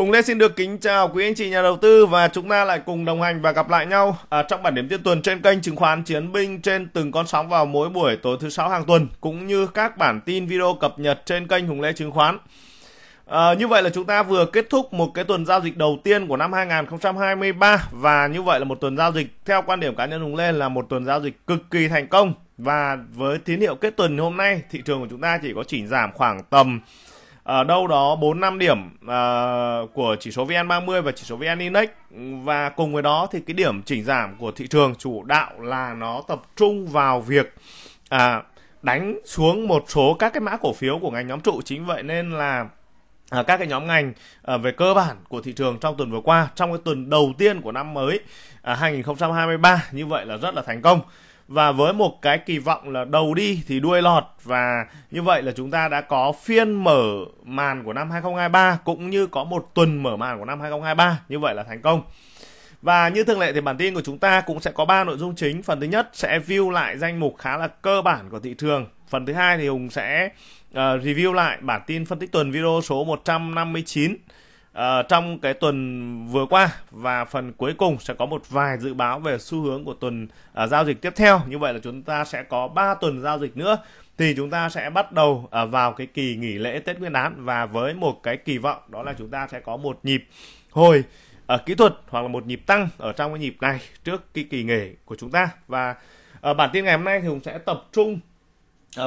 Hùng Lê xin được kính chào quý anh chị nhà đầu tư và chúng ta lại cùng đồng hành và gặp lại nhau ở à, trong bản điểm tiên tuần trên kênh chứng khoán Chiến binh trên từng con sóng vào mỗi buổi tối thứ sáu hàng tuần cũng như các bản tin video cập nhật trên kênh Hùng Lê chứng khoán. À, như vậy là chúng ta vừa kết thúc một cái tuần giao dịch đầu tiên của năm 2023 và như vậy là một tuần giao dịch theo quan điểm cá nhân Hùng Lê là một tuần giao dịch cực kỳ thành công và với tín hiệu kết tuần hôm nay thị trường của chúng ta chỉ có chỉ giảm khoảng tầm ở đâu đó 4 5 điểm uh, của chỉ số VN30 và chỉ số VN Index và cùng với đó thì cái điểm chỉnh giảm của thị trường chủ đạo là nó tập trung vào việc uh, đánh xuống một số các cái mã cổ phiếu của ngành nhóm trụ chính vậy nên là À, các cái nhóm ngành à, về cơ bản của thị trường trong tuần vừa qua trong cái tuần đầu tiên của năm mới à, 2023 như vậy là rất là thành công và với một cái kỳ vọng là đầu đi thì đuôi lọt và như vậy là chúng ta đã có phiên mở màn của năm 2023 cũng như có một tuần mở màn của năm 2023 như vậy là thành công. Và như thường lệ thì bản tin của chúng ta cũng sẽ có 3 nội dung chính. Phần thứ nhất sẽ view lại danh mục khá là cơ bản của thị trường. Phần thứ hai thì Hùng sẽ uh, review lại bản tin phân tích tuần video số 159 uh, trong cái tuần vừa qua và phần cuối cùng sẽ có một vài dự báo về xu hướng của tuần uh, giao dịch tiếp theo. Như vậy là chúng ta sẽ có 3 tuần giao dịch nữa thì chúng ta sẽ bắt đầu uh, vào cái kỳ nghỉ lễ Tết Nguyên đán và với một cái kỳ vọng đó là chúng ta sẽ có một nhịp hồi ở kỹ thuật hoặc là một nhịp tăng ở trong cái nhịp này trước cái kỳ nghỉ của chúng ta và ở bản tin ngày hôm nay thì cũng sẽ tập trung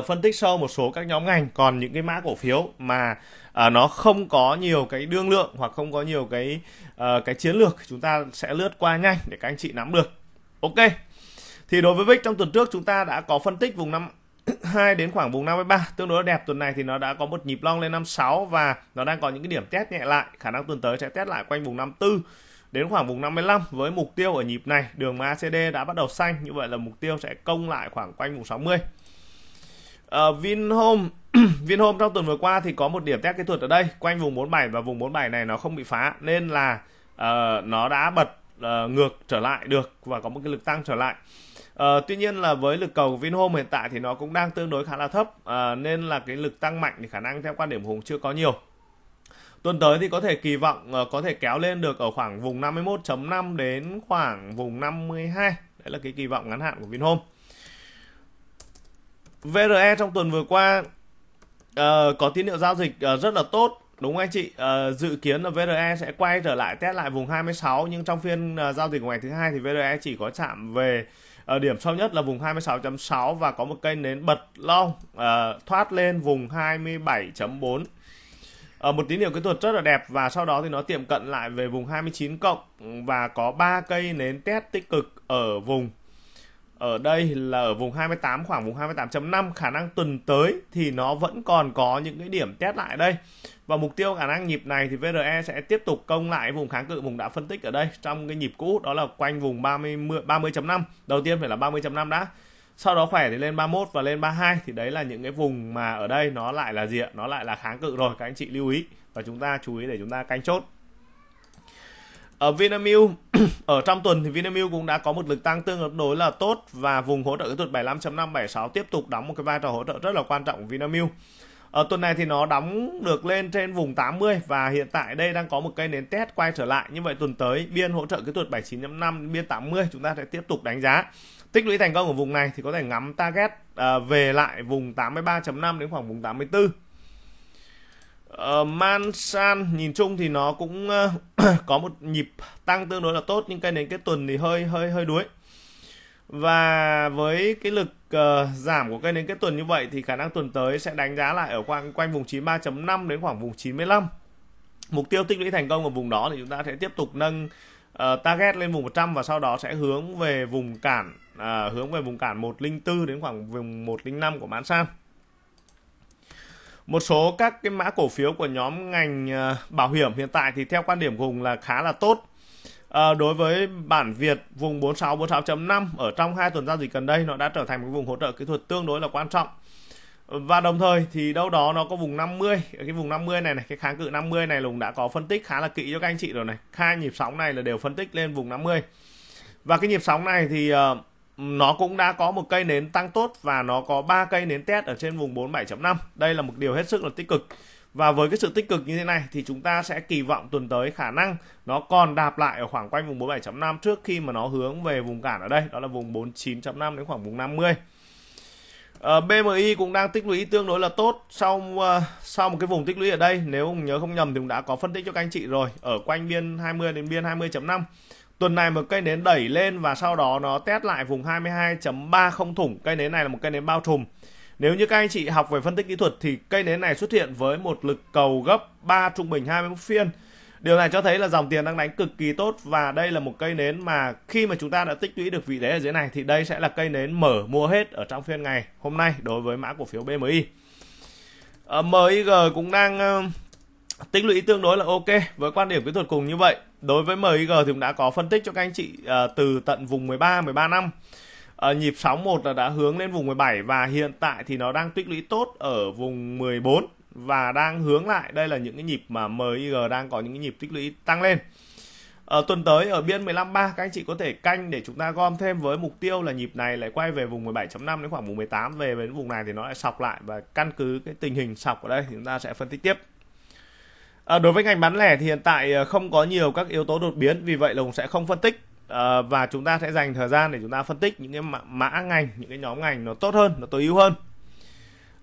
phân tích sâu một số các nhóm ngành còn những cái mã cổ phiếu mà à, nó không có nhiều cái đương lượng hoặc không có nhiều cái uh, cái chiến lược chúng ta sẽ lướt qua nhanh để các anh chị nắm được ok thì đối với VIX trong tuần trước chúng ta đã có phân tích vùng năm 2 đến khoảng vùng 53 tương đối đẹp tuần này thì nó đã có một nhịp long lên 56 và nó đang có những cái điểm test nhẹ lại khả năng tuần tới sẽ test lại quanh vùng 54 đến khoảng vùng 55 với mục tiêu ở nhịp này đường MACD đã bắt đầu xanh như vậy là mục tiêu sẽ công lại khoảng quanh vùng 60 ở uh, Vinhome viên hôm trong tuần vừa qua thì có một điểm test kỹ thuật ở đây quanh vùng 47 và vùng 47 này nó không bị phá nên là uh, nó đã bật uh, ngược trở lại được và có một cái lực tăng trở lại. Uh, tuy nhiên là với lực cầu của Vinhome hiện tại thì nó cũng đang tương đối khá là thấp uh, nên là cái lực tăng mạnh thì khả năng theo quan điểm Hùng chưa có nhiều. Tuần tới thì có thể kỳ vọng uh, có thể kéo lên được ở khoảng vùng 51.5 đến khoảng vùng 52. Đấy là cái kỳ vọng ngắn hạn của Vinhome. VRE trong tuần vừa qua Ờ, có tín hiệu giao dịch uh, rất là tốt đúng không anh chị uh, dự kiến là VRE sẽ quay trở lại test lại vùng 26 nhưng trong phiên uh, giao dịch của ngày thứ hai thì VRE chỉ có chạm về uh, điểm sâu nhất là vùng 26.6 và có một cây nến bật long uh, thoát lên vùng 27.4 ở một tín hiệu kỹ thuật rất là đẹp và sau đó thì nó tiệm cận lại về vùng 29 cộng và có ba cây nến test tích cực ở vùng ở đây là ở vùng 28 khoảng vùng 28.5 khả năng tuần tới thì nó vẫn còn có những cái điểm test lại đây và mục tiêu khả năng nhịp này thì VRE sẽ tiếp tục công lại vùng kháng cự vùng đã phân tích ở đây trong cái nhịp cũ đó là quanh vùng 30 30.5 đầu tiên phải là 30.5 đã sau đó khỏe thì lên 31 và lên 32 thì đấy là những cái vùng mà ở đây nó lại là gì ạ nó lại là kháng cự rồi các anh chị lưu ý và chúng ta chú ý để chúng ta canh chốt ở Vinamilk ở trong tuần thì Vinamilk cũng đã có một lực tăng tương đối là tốt và vùng hỗ trợ kỹ thuật 75.576 tiếp tục đóng một cái vai trò hỗ trợ rất là quan trọng của Vinamilk. Ở tuần này thì nó đóng được lên trên vùng 80 và hiện tại đây đang có một cây nến test quay trở lại. Như vậy tuần tới biên hỗ trợ kỹ thuật 79.5 biên 80 chúng ta sẽ tiếp tục đánh giá. Tích lũy thành công ở vùng này thì có thể ngắm target à, về lại vùng 83.5 đến khoảng vùng 84. Uh, ờ, Mansan nhìn chung thì nó cũng uh, có một nhịp tăng tương đối là tốt nhưng cây đến cái tuần thì hơi hơi hơi đuối và với cái lực uh, giảm của cây đến cái tuần như vậy thì khả năng tuần tới sẽ đánh giá lại ở quanh quanh vùng 93.5 đến khoảng vùng 95 mục tiêu tích lũy thành công ở vùng đó thì chúng ta sẽ tiếp tục nâng uh, target lên vùng 100 và sau đó sẽ hướng về vùng cản uh, hướng về vùng cản 104 đến khoảng vùng 105 của Mansan một số các cái mã cổ phiếu của nhóm ngành ờ, bảo hiểm hiện tại thì theo quan điểm của Hùng là khá là tốt à, đối với bản Việt vùng 46 46.5 ở trong hai tuần giao dịch gần đây nó đã trở thành một vùng hỗ trợ kỹ thuật tương đối là quan trọng và đồng thời thì đâu đó nó có vùng 50 cái vùng 50 này này cái kháng cự 50 này lùng đã có phân tích khá là kỹ cho các anh chị rồi này hai nhịp sóng này là đều phân tích lên vùng 50 và cái nhịp sóng này thì uh, nó cũng đã có một cây nến tăng tốt và nó có ba cây nến test ở trên vùng 47.5. Đây là một điều hết sức là tích cực. Và với cái sự tích cực như thế này thì chúng ta sẽ kỳ vọng tuần tới khả năng nó còn đạp lại ở khoảng quanh vùng 47.5 trước khi mà nó hướng về vùng cản ở đây, đó là vùng 49.5 đến khoảng vùng 50. Uh, BMI cũng đang tích lũy tương đối là tốt sau ờ, sau một cái vùng tích lũy ở đây nếu nhớ không nhầm thì cũng đã có phân tích cho các anh chị rồi ở quanh biên 20 đến biên 20.5 Tuần này một cây nến đẩy lên và sau đó nó test lại vùng 22 không thủng. Cây nến này là một cây nến bao trùm. Nếu như các anh chị học về phân tích kỹ thuật thì cây nến này xuất hiện với một lực cầu gấp 3 trung bình 21 phiên. Điều này cho thấy là dòng tiền đang đánh cực kỳ tốt và đây là một cây nến mà khi mà chúng ta đã tích lũy được vị thế ở dưới này thì đây sẽ là cây nến mở mua hết ở trong phiên ngày hôm nay đối với mã cổ phiếu BMI. Ờ, MIG cũng đang ờ, tích lũy tương đối là ok với quan điểm kỹ thuật cùng như vậy đối với MIG thì cũng đã có phân tích cho các anh chị uh, từ tận vùng 13 13 năm uh, nhịp sóng 1 là đã hướng lên vùng 17 và hiện tại thì nó đang tích lũy tốt ở vùng 14 và đang hướng lại đây là những cái nhịp mà MIG đang có những cái nhịp tích lũy tăng lên ở ờ, tuần tới ở biên 15.3 các anh chị có thể canh để chúng ta gom thêm với mục tiêu là nhịp này lại quay về vùng 17.5 đến khoảng vùng 18 về đến vùng này thì nó lại sọc lại và căn cứ cái tình hình sọc ở đây chúng ta sẽ phân tích tiếp À, đối với ngành bán lẻ thì hiện tại à, không có nhiều các yếu tố đột biến vì vậy Lùng sẽ không phân tích à, và chúng ta sẽ dành thời gian để chúng ta phân tích những cái mã, mã ngành những cái nhóm ngành nó tốt hơn nó tối ưu hơn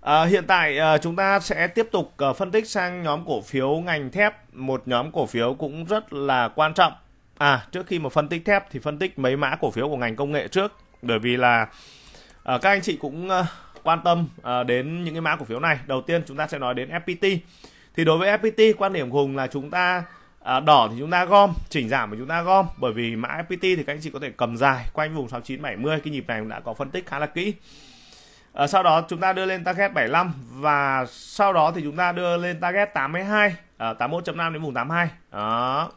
à, hiện tại à, chúng ta sẽ tiếp tục à, phân tích sang nhóm cổ phiếu ngành thép một nhóm cổ phiếu cũng rất là quan trọng à trước khi mà phân tích thép thì phân tích mấy mã cổ phiếu của ngành công nghệ trước bởi vì là à, các anh chị cũng à, quan tâm à, đến những cái mã cổ phiếu này đầu tiên chúng ta sẽ nói đến FPT thì đối với FPT quan điểm của Hùng là chúng ta à, đỏ thì chúng ta gom chỉnh giảm của chúng ta gom bởi vì mã FPT thì các anh chị có thể cầm dài quanh vùng 6970 cái nhịp này đã có phân tích khá là kỹ à, sau đó chúng ta đưa lên target 75 và sau đó thì chúng ta đưa lên target 82 à, 81.5 đến vùng 82 đó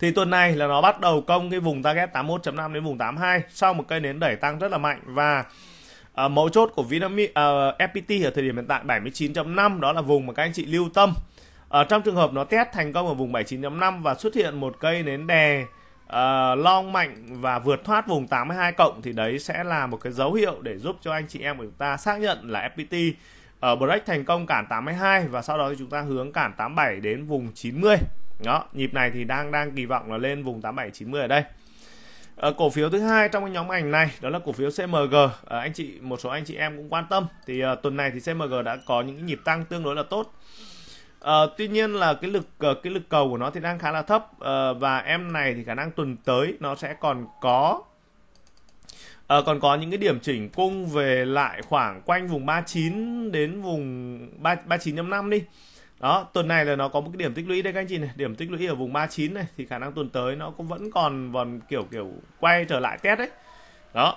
thì tuần này là nó bắt đầu công cái vùng target 81.5 đến vùng 82 sau một cây nến đẩy tăng rất là mạnh và à, mấu chốt của Vinamilk à, FPT ở thời điểm hiện tại 79.5 đó là vùng mà các anh chị lưu tâm ở à, trong trường hợp nó test thành công ở vùng 79.5 và xuất hiện một cây nến đè uh, long mạnh và vượt thoát vùng 82 cộng thì đấy sẽ là một cái dấu hiệu để giúp cho anh chị em của chúng ta xác nhận là FPT ở à, uh, break thành công cản 82 và sau đó thì chúng ta hướng cản 87 đến vùng 90 đó nhịp này thì đang đang kỳ vọng là lên vùng 87 90 ở đây Ờ, cổ phiếu thứ hai trong cái nhóm ảnh này đó là cổ phiếu CMG. Ờ, anh chị một số anh chị em cũng quan tâm thì ờ, tuần này thì CMG đã có những nhịp tăng tương đối là tốt. À, tuy nhiên là cái lực cái lực cầu của nó thì đang khá là thấp à, và em này thì khả năng tuần tới nó sẽ còn có à, còn có những cái điểm chỉnh cung về lại khoảng quanh vùng 39 đến vùng 3 39.5 đi đó tuần này là nó có một cái điểm tích lũy đây các anh chị này điểm tích lũy ở vùng 39 này thì khả năng tuần tới nó cũng vẫn còn vòng kiểu kiểu quay trở lại test đấy đó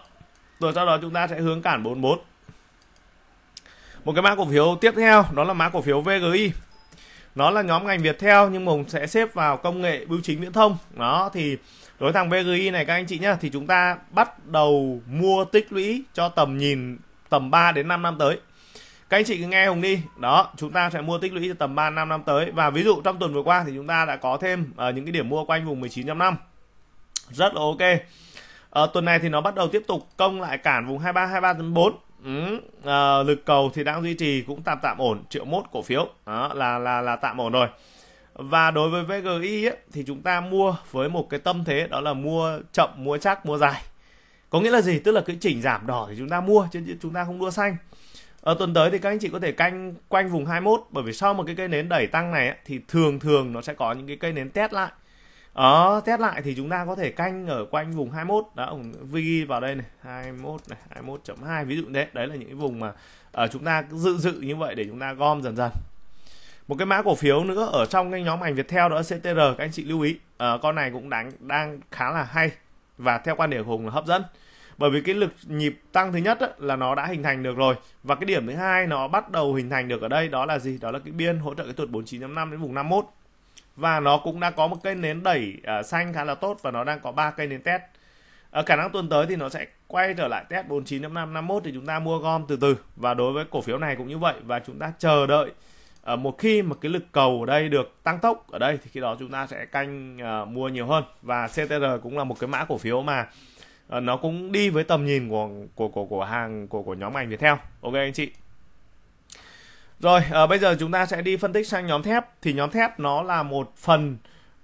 rồi sau đó chúng ta sẽ hướng cản 41 một cái mã cổ phiếu tiếp theo đó là mã cổ phiếu VGI nó là nhóm ngành Việt theo nhưng mà sẽ xếp vào công nghệ bưu chính viễn thông đó thì đối thằng VGI này các anh chị nhá thì chúng ta bắt đầu mua tích lũy cho tầm nhìn tầm 3 đến 5 năm tới các anh chị cứ nghe hùng đi đó chúng ta sẽ mua tích lũy tầm 3 năm năm tới và ví dụ trong tuần vừa qua thì chúng ta đã có thêm uh, những cái điểm mua quanh vùng 19 năm rất là ok à, tuần này thì nó bắt đầu tiếp tục công lại cản vùng 23 23.4 ừ, à, lực cầu thì đang duy trì cũng tạm tạm ổn triệu mốt cổ phiếu đó, là là là tạm ổn rồi và đối với VGI ấy, thì chúng ta mua với một cái tâm thế đó là mua chậm mua chắc mua dài có nghĩa là gì tức là cái chỉnh giảm đỏ thì chúng ta mua chứ chúng ta không đua xanh ở tuần tới thì các anh chị có thể canh quanh vùng 21 bởi vì sau một cái cây nến đẩy tăng này thì thường thường nó sẽ có những cái cây nến test lại đó ờ, test lại thì chúng ta có thể canh ở quanh vùng 21 đã ông ghi vào đây này 21 này 21.2 ví dụ thế đấy là những cái vùng mà ở ờ, chúng ta dự dự như vậy để chúng ta gom dần dần một cái mã cổ phiếu nữa ở trong cái nhóm ảnh Viettel đó CTR các anh chị lưu ý uh, con này cũng đang đang khá là hay và theo quan điểm Hùng là hấp dẫn bởi vì cái lực nhịp tăng thứ nhất á, là nó đã hình thành được rồi và cái điểm thứ hai nó bắt đầu hình thành được ở đây đó là gì đó là cái biên hỗ trợ cái tuột 49.5 đến vùng 51 và nó cũng đã có một cây nến đẩy uh, xanh khá là tốt và nó đang có ba cây nến test ở ờ, khả năng tuần tới thì nó sẽ quay trở lại test 49.551 thì chúng ta mua gom từ từ và đối với cổ phiếu này cũng như vậy và chúng ta chờ đợi ở ờ, một khi mà cái lực cầu ở đây được tăng tốc ở đây thì khi đó chúng ta sẽ canh uh, mua nhiều hơn và CTR cũng là một cái mã cổ phiếu mà Ờ, nó cũng đi với tầm nhìn của của của của hàng của của nhóm ngành Viettel. Ok anh chị. Rồi, à, bây giờ chúng ta sẽ đi phân tích sang nhóm thép thì nhóm thép nó là một phần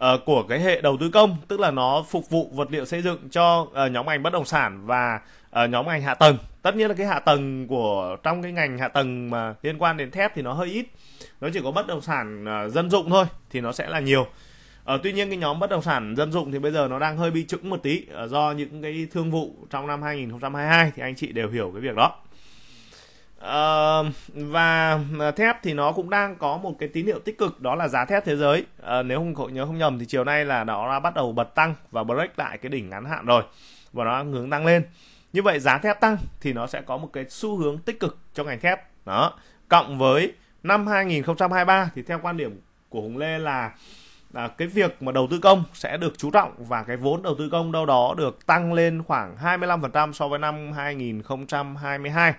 uh, của cái hệ đầu tư công, tức là nó phục vụ vật liệu xây dựng cho uh, nhóm ngành bất động sản và uh, nhóm ngành hạ tầng. Tất nhiên là cái hạ tầng của trong cái ngành hạ tầng mà liên quan đến thép thì nó hơi ít. Nó chỉ có bất động sản uh, dân dụng thôi thì nó sẽ là nhiều Ờ, tuy nhiên cái nhóm bất động sản dân dụng thì bây giờ nó đang hơi bị chững một tí ờ, do những cái thương vụ trong năm 2022 thì anh chị đều hiểu cái việc đó. Uh, và ờ, thép thì nó cũng đang có một cái tín hiệu tích cực đó là giá thép thế giới uh, nếu không nhớ không nhầm thì chiều nay là nó đã bắt đầu bật tăng và break lại cái đỉnh ngắn hạn rồi và nó hướng tăng lên như vậy giá thép tăng thì nó sẽ có một cái xu hướng tích cực cho ngành thép đó cộng với năm 2023 thì theo quan điểm của Hùng Lê là à, cái việc mà đầu tư công sẽ được chú trọng và cái vốn đầu tư công đâu đó được tăng lên khoảng 25% so với năm 2022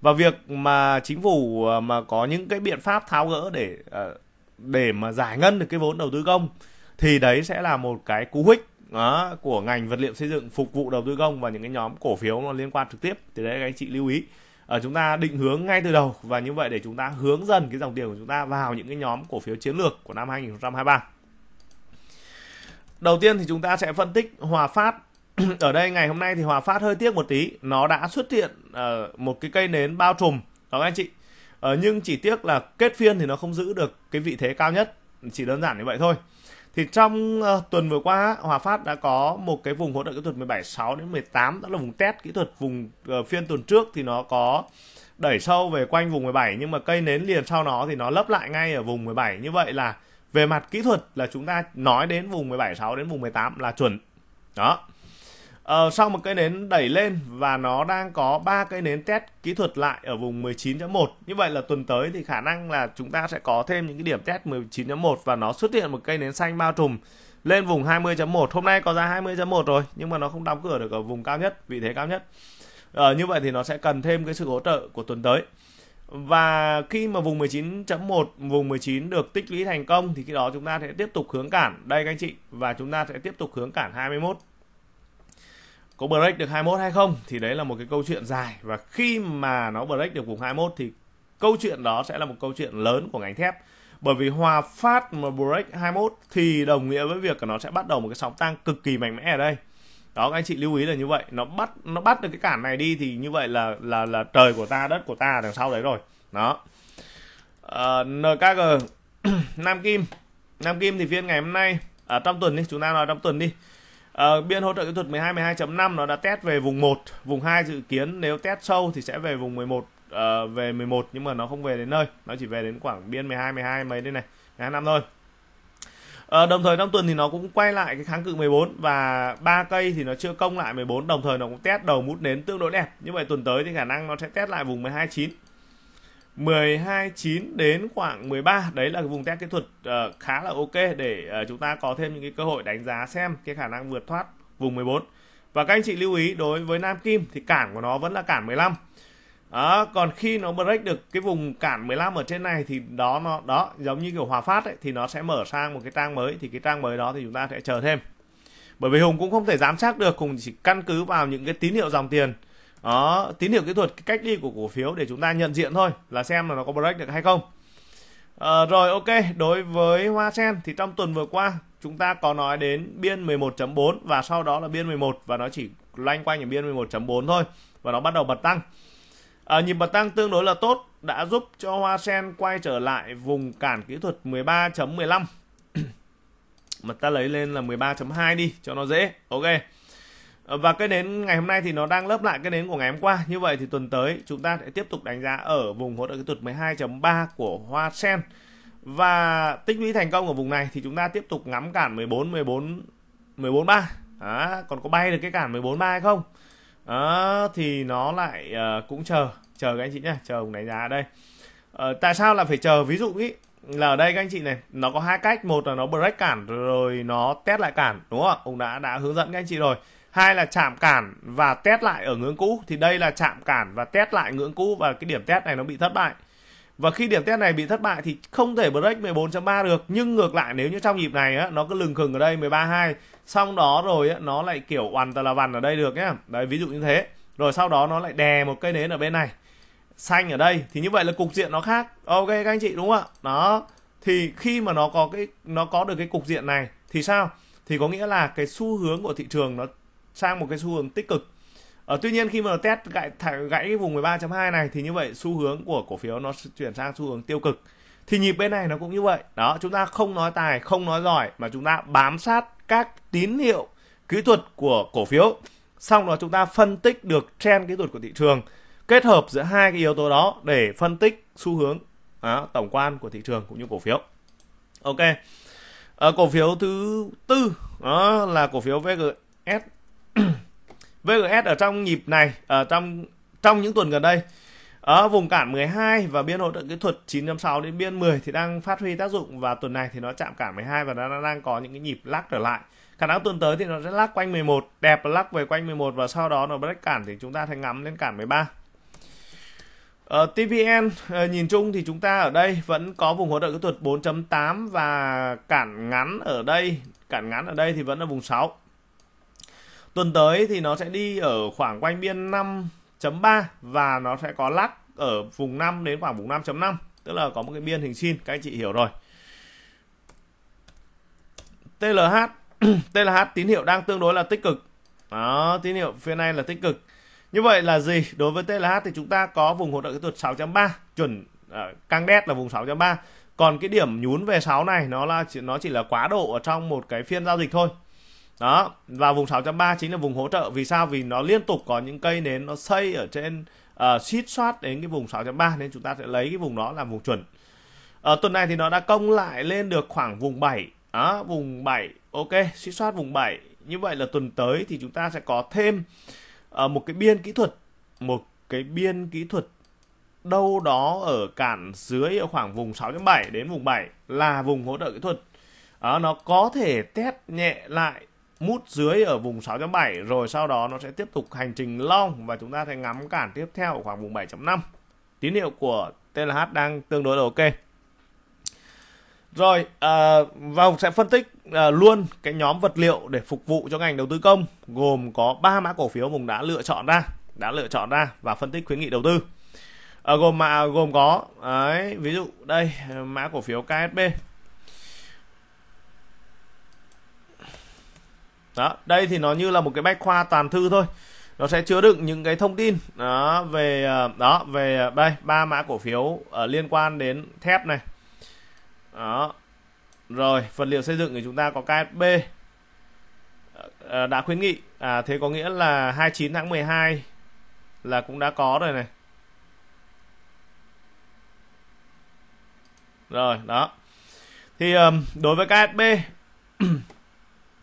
và việc mà chính phủ à, mà có những cái biện pháp tháo gỡ để à, để mà giải ngân được cái vốn đầu tư công thì đấy sẽ là một cái cú hích đó, của ngành vật liệu xây dựng phục vụ đầu tư công và những cái nhóm cổ phiếu nó liên quan trực tiếp thì đấy các anh chị lưu ý ở ờ, chúng ta định hướng ngay từ đầu và như vậy để chúng ta hướng dần cái dòng tiền của chúng ta vào những cái nhóm cổ phiếu chiến lược của năm 2023 đầu tiên thì chúng ta sẽ phân tích Hòa Phát ở đây ngày hôm nay thì Hòa Phát hơi tiếc một tí nó đã xuất hiện uh, một cái cây nến bao trùm đó các anh chị uh, nhưng chỉ tiếc là kết phiên thì nó không giữ được cái vị thế cao nhất chỉ đơn giản như vậy thôi thì trong uh, tuần vừa qua Hòa Phát đã có một cái vùng hỗ trợ kỹ thuật 17,6 đến 18 đó là vùng test kỹ thuật vùng uh, phiên tuần trước thì nó có đẩy sâu về quanh vùng 17 nhưng mà cây nến liền sau nó thì nó lấp lại ngay ở vùng 17 như vậy là về mặt kỹ thuật là chúng ta nói đến vùng 17,6 đến vùng 18 là chuẩn đó Ờ, sau một cây nến đẩy lên và nó đang có ba cây nến test kỹ thuật lại ở vùng 19.1 như vậy là tuần tới thì khả năng là chúng ta sẽ có thêm những cái điểm test 19.1 và nó xuất hiện một cây nến xanh bao trùm lên vùng 20.1 hôm nay có giá 20.1 rồi nhưng mà nó không đóng cửa được ở vùng cao nhất vị thế cao nhất ờ, như vậy thì nó sẽ cần thêm cái sự hỗ trợ của tuần tới và khi mà vùng 19.1 vùng 19 được tích lũy thành công thì khi đó chúng ta sẽ tiếp tục hướng cản đây các anh chị và chúng ta sẽ tiếp tục hướng cản 21 có break được 21 hay không thì đấy là một cái câu chuyện dài và khi mà nó break được vùng 21 thì câu chuyện đó sẽ là một câu chuyện lớn của ngành thép bởi vì hòa phát mà break 21 thì đồng nghĩa với việc là nó sẽ bắt đầu một cái sóng tăng cực kỳ mạnh mẽ ở đây đó các anh chị lưu ý là như vậy nó bắt nó bắt được cái cản này đi thì như vậy là là là trời của ta đất của ta đằng sau đấy rồi đó uh, ờ, nkg nam kim nam kim thì phiên ngày hôm nay ở à, trong tuần đi chúng ta nói trong tuần đi Uh, biên hỗ trợ kỹ thuật 12 12.5 nó đã test về vùng 1, vùng 2 dự kiến nếu test sâu thì sẽ về vùng 11 uh, ờ, về 11 nhưng mà nó không về đến nơi, nó chỉ về đến khoảng biên 12 12 mấy đây này, 12 năm thôi. Uh, đồng thời trong tuần thì nó cũng quay lại cái kháng cự 14 và ba cây thì nó chưa công lại 14 đồng thời nó cũng test đầu mút nến tương đối đẹp. Như vậy tuần tới thì khả năng nó sẽ test lại vùng 12 9 129 đến khoảng 13 đấy là vùng test kỹ thuật uh, khá là ok để uh, chúng ta có thêm những cái cơ hội đánh giá xem cái khả năng vượt thoát vùng 14 và các anh chị lưu ý đối với Nam Kim thì cản của nó vẫn là cản 15 đó, còn khi nó break được cái vùng cản 15 ở trên này thì đó nó đó giống như kiểu hòa phát ấy, thì nó sẽ mở sang một cái trang mới thì cái trang mới đó thì chúng ta sẽ chờ thêm bởi vì Hùng cũng không thể giám sát được cùng chỉ căn cứ vào những cái tín hiệu dòng tiền đó tín hiệu kỹ thuật cách đi của cổ phiếu để chúng ta nhận diện thôi là xem là nó có break được hay không à, rồi ok đối với hoa sen thì trong tuần vừa qua chúng ta có nói đến biên 11.4 và sau đó là biên 11 và nó chỉ loanh quanh ở biên 11.4 thôi và nó bắt đầu bật tăng à, ờ, nhịp bật tăng tương đối là tốt đã giúp cho hoa sen quay trở lại vùng cản kỹ thuật 13.15 mà ta lấy lên là 13.2 đi cho nó dễ ok Ờ, và cái nến ngày hôm nay thì nó đang lấp lại cái nến của ngày hôm qua. Như vậy thì tuần tới chúng ta sẽ tiếp tục đánh giá ở vùng hỗ trợ kỹ thuật 12.3 của Hoa Sen. Và tích lũy thành công ở vùng này thì chúng ta tiếp tục ngắm cản 14 14 14 3. À, còn có bay được cái cản 14 3 hay không? À, thì nó lại uh, cũng chờ, chờ các anh chị nhá, chờ vùng đánh giá ở đây. Uh, tại sao là phải chờ? Ví dụ ý, là ở đây các anh chị này nó có hai cách một là nó break cản rồi nó test lại cản đúng không ông đã đã hướng dẫn các anh chị rồi hai là chạm cản và test lại ở ngưỡng cũ thì đây là chạm cản và test lại ngưỡng cũ và cái điểm test này nó bị thất bại và khi điểm test này bị thất bại thì không thể break 14.3 được nhưng ngược lại nếu như trong nhịp này á, nó cứ lừng khừng ở đây 13.2 xong đó rồi á, nó lại kiểu oằn tà là vằn ở đây được nhá đấy ví dụ như thế rồi sau đó nó lại đè một cây nến ở bên này xanh ở đây thì như vậy là cục diện nó khác ok các anh chị đúng không ạ đó thì khi mà nó có cái nó có được cái cục diện này thì sao thì có nghĩa là cái xu hướng của thị trường nó sang một cái xu hướng tích cực ở ờ, tuy nhiên khi mà test gãy gãy cái vùng 13.2 này thì như vậy xu hướng của cổ phiếu nó chuyển sang xu hướng tiêu cực thì nhịp bên này nó cũng như vậy đó chúng ta không nói tài không nói giỏi mà chúng ta bám sát các tín hiệu kỹ thuật của cổ phiếu xong đó chúng ta phân tích được trend kỹ thuật của thị trường kết hợp giữa hai cái yếu tố đó để phân tích xu hướng đó, tổng quan của thị trường cũng như cổ phiếu ok ở ờ, cổ phiếu thứ tư đó là cổ phiếu VGS VGS ở trong nhịp này ở trong trong những tuần gần đây ở vùng cản 12 và biên hỗ trợ kỹ thuật 9.6 đến biên 10 thì đang phát huy tác dụng và tuần này thì nó chạm cản 12 và nó đang có những cái nhịp lắc trở lại khả năng tuần tới thì nó sẽ lắc quanh 11 đẹp lắc về quanh 11 và sau đó nó break cản thì chúng ta sẽ ngắm lên cản 13 ở TVN nhìn chung thì chúng ta ở đây vẫn có vùng hỗ trợ kỹ thuật 4.8 và cản ngắn ở đây cản ngắn ở đây thì vẫn là vùng 6 tuần tới thì nó sẽ đi ở khoảng quanh biên 5.3 và nó sẽ có lắc ở vùng 5 đến khoảng vùng 5.5 tức là có một cái biên hình xin các anh chị hiểu rồi TLH TLH tín hiệu đang tương đối là tích cực đó tín hiệu phía này là tích cực như vậy là gì đối với TLH thì chúng ta có vùng hỗ trợ kỹ thuật 6.3 chuẩn uh, căng đét là vùng 6.3 còn cái điểm nhún về 6 này nó là nó chỉ là quá độ ở trong một cái phiên giao dịch thôi đó và vùng 6.3 chính là vùng hỗ trợ vì sao vì nó liên tục có những cây nến nó xây ở trên uh, suýt soát đến cái vùng 6.3 nên chúng ta sẽ lấy cái vùng đó làm vùng chuẩn ở ờ, uh, tuần này thì nó đã công lại lên được khoảng vùng 7 đó, vùng 7 ok suýt soát vùng 7 như vậy là tuần tới thì chúng ta sẽ có thêm uh, một cái biên kỹ thuật một cái biên kỹ thuật đâu đó ở cản dưới ở khoảng vùng 6.7 đến vùng 7 là vùng hỗ trợ kỹ thuật đó, nó có thể test nhẹ lại mút dưới ở vùng 6.7 rồi sau đó nó sẽ tiếp tục hành trình long và chúng ta sẽ ngắm cản tiếp theo ở khoảng vùng 7.5 tín hiệu của TLH đang tương đối là ok rồi à, và sẽ phân tích à, luôn cái nhóm vật liệu để phục vụ cho ngành đầu tư công gồm có 3 mã cổ phiếu vùng đã lựa chọn ra đã lựa chọn ra và phân tích khuyến nghị đầu tư à, gồm mà gồm có đấy, ví dụ đây mã cổ phiếu KSB đó đây thì nó như là một cái bách khoa toàn thư thôi nó sẽ chứa đựng những cái thông tin đó về ờ, đó về ờ, đây ba mã cổ phiếu ở ờ, liên quan đến thép này đó rồi vật liệu xây dựng thì chúng ta có KSB đã khuyến nghị à thế có nghĩa là 29 tháng 12 là cũng đã có rồi này rồi đó thì đối với KSB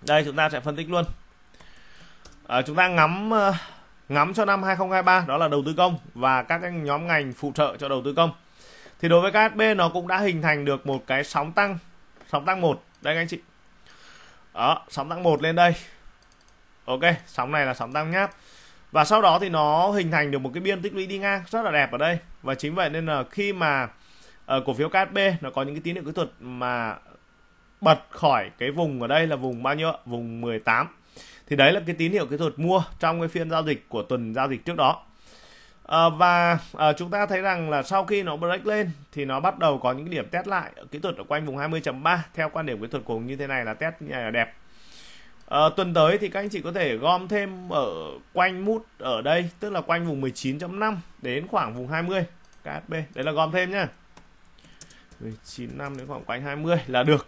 đây chúng ta sẽ phân tích luôn à, chúng ta ngắm ờ, ngắm cho năm 2023 đó là đầu tư công và các cái nhóm ngành phụ trợ cho đầu tư công thì đối với KSB nó cũng đã hình thành được một cái sóng tăng sóng tăng một đây các anh chị đó sóng tăng một lên đây ok sóng này là sóng tăng nhá và sau đó thì nó hình thành được một cái biên tích lũy đi ngang rất là đẹp ở đây và chính vậy nên là khi mà ở ờ, cổ phiếu KSB nó có những cái tín hiệu kỹ thuật mà bật khỏi cái vùng ở đây là vùng bao nhiêu ạ vùng 18 thì đấy là cái tín hiệu kỹ thuật mua trong cái phiên giao dịch của tuần giao dịch trước đó à, và à, chúng ta thấy rằng là sau khi nó break lên thì nó bắt đầu có những điểm test lại kỹ thuật ở quanh vùng 20.3 theo quan điểm kỹ thuật của như thế này là test là đẹp à, tuần tới thì các anh chị có thể gom thêm ở quanh mút ở đây tức là quanh vùng 19.5 đến khoảng vùng 20 KSB đấy là gom thêm nhá 19 năm đến khoảng quanh 20 là được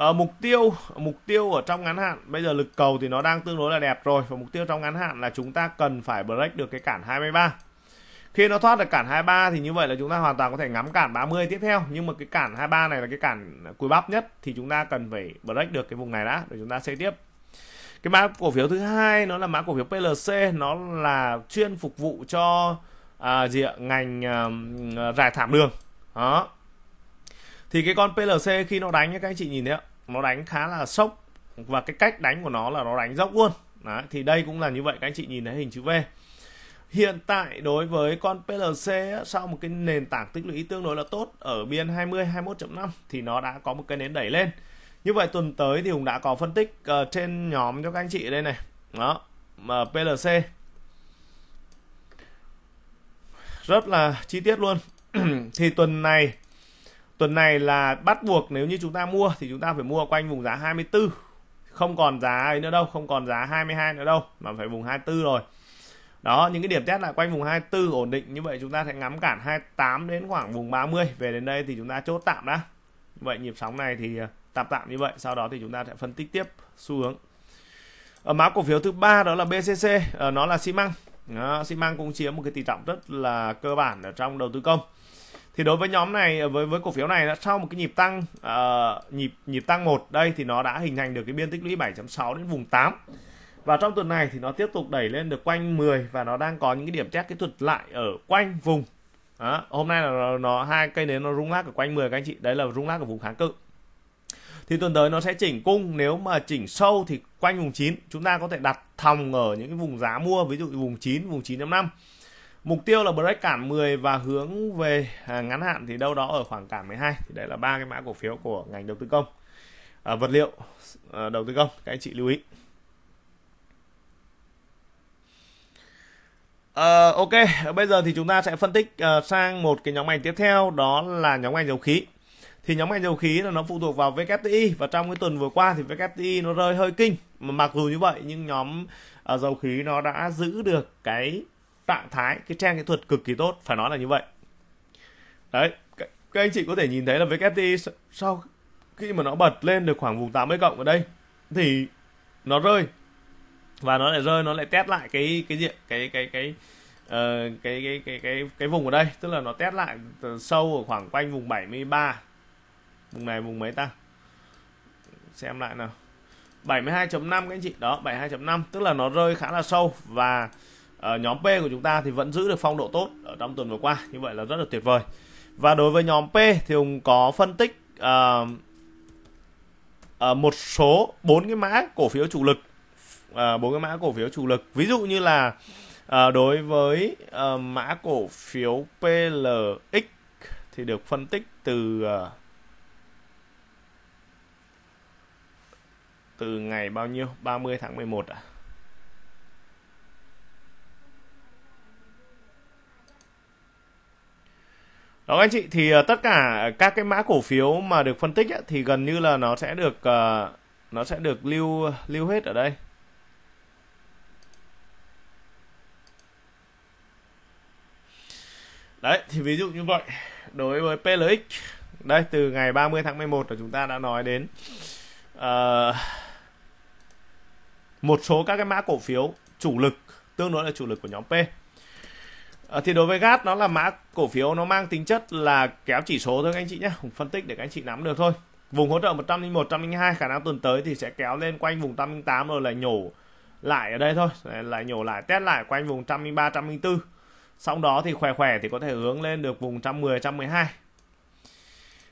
à, mục tiêu mục tiêu ở trong ngắn hạn bây giờ lực cầu thì nó đang tương đối là đẹp rồi và mục tiêu trong ngắn hạn là chúng ta cần phải break được cái cản 23 khi nó thoát được cản 23 thì như vậy là chúng ta hoàn toàn có thể ngắm cản 30 tiếp theo nhưng mà cái cản 23 này là cái cản cuối bắp nhất thì chúng ta cần phải break được cái vùng này đã để chúng ta xây tiếp cái mã cổ phiếu thứ hai nó là mã cổ phiếu PLC nó là chuyên phục vụ cho à, gì ạ? ngành à, rải thảm đường đó thì cái con PLC khi nó đánh các anh chị nhìn thấy ạ nó đánh khá là sốc và cái cách đánh của nó là nó đánh dốc luôn Đấy, thì đây cũng là như vậy các anh chị nhìn thấy hình chữ V hiện tại đối với con PLC sau một cái nền tảng tích lũy tương đối là tốt ở biên 20 21.5 thì nó đã có một cái nến đẩy lên như vậy tuần tới thì Hùng đã có phân tích uh, trên nhóm cho các anh chị đây này đó mà PLC rất là chi tiết luôn thì tuần này tuần này là bắt buộc nếu như chúng ta mua thì chúng ta phải mua quanh vùng giá 24 không còn giá ấy nữa đâu không còn giá 22 nữa đâu mà phải vùng 24 rồi đó những cái điểm test là quanh vùng 24 ổn định như vậy chúng ta sẽ ngắm cản 28 đến khoảng vùng 30 về đến đây thì chúng ta chốt tạm đã vậy nhịp sóng này thì à, tạm tạm như vậy sau đó thì chúng ta sẽ phân tích tiếp xu hướng ở mã cổ phiếu thứ ba đó là BCC ờ, nó là xi măng đó, xi măng cũng chiếm một cái tỷ trọng rất là cơ bản ở trong đầu tư công thì đối với nhóm này ờ, với với cổ phiếu này đã sau một cái nhịp tăng uh, nhịp nhịp tăng một đây thì nó đã hình thành được cái biên tích lũy 7.6 đến vùng 8 và trong tuần này thì nó tiếp tục đẩy lên được quanh 10 và nó đang có những cái điểm test kỹ thuật lại ở quanh vùng đó, hôm nay là nó, nó hai cây nến nó rung lắc ở quanh 10 các anh chị đấy là rung lắc ở vùng kháng cự thì tuần tới nó sẽ chỉnh cung nếu mà chỉnh sâu thì quanh vùng 9 chúng ta có thể đặt thòng ở những cái vùng giá mua ví dụ vùng 9 vùng 9.5 mục tiêu là break cản 10 và hướng về à, ngắn hạn thì đâu đó ở khoảng cản 12 thì đây là ba cái mã cổ phiếu của ngành đầu tư công à, vật liệu à, đầu tư công các anh chị lưu ý à, ok bây giờ thì chúng ta sẽ phân tích uh, sang một cái nhóm ngành tiếp theo đó là nhóm ngành dầu khí thì nhóm ngành dầu khí là nó phụ thuộc vào WTI và trong cái tuần vừa qua thì WTI nó rơi hơi kinh mà mặc dù như vậy nhưng nhóm uh, dầu khí nó đã giữ được cái trạng thái cái trang kỹ thuật cực kỳ tốt phải nói là như vậy đấy các anh chị có thể nhìn thấy là VKFT sau khi mà nó bật lên được khoảng vùng 80 cộng ở đây thì nó rơi và nó lại rơi nó lại test lại cái cái diện cái cái cái ờ, cái cái cái cái cái vùng ở đây tức là nó test lại sâu ở khoảng quanh vùng 73 vùng này vùng mấy ta xem lại nào 72.5 các anh chị đó 72.5 tức là nó rơi khá là sâu và Ờ, nhóm P của chúng ta thì vẫn giữ được phong độ tốt ở trong tuần vừa qua như vậy là rất là tuyệt vời và đối với nhóm P thì Hùng có phân tích à, à, một số bốn cái mã cổ phiếu chủ lực bốn à, cái mã cổ phiếu chủ lực ví dụ như là à, đối với à, mã cổ phiếu PLX thì được phân tích từ à, từ ngày bao nhiêu 30 tháng 11 à đó các anh chị thì ờ, tất cả các cái mã cổ phiếu mà được phân tích ấy, thì gần như là nó sẽ được uh, nó sẽ được lưu lưu hết ở đây đấy thì ví dụ như vậy đối với PLX đây từ ngày 30 tháng 11 là chúng ta đã nói đến uh, một số các cái mã cổ phiếu chủ lực tương đối là chủ lực của nhóm P À, thì đối với GAT nó là mã cổ phiếu nó mang tính chất là kéo chỉ số thôi các anh chị nhé, phân tích để các anh chị nắm được thôi. Vùng hỗ trợ 101 102 khả năng tuần tới thì sẽ kéo lên quanh vùng 108 rồi là nhổ lại ở đây thôi, lại nhổ lại test lại quanh vùng 103 104. sau đó thì khỏe khỏe thì có thể hướng lên được vùng 110 112.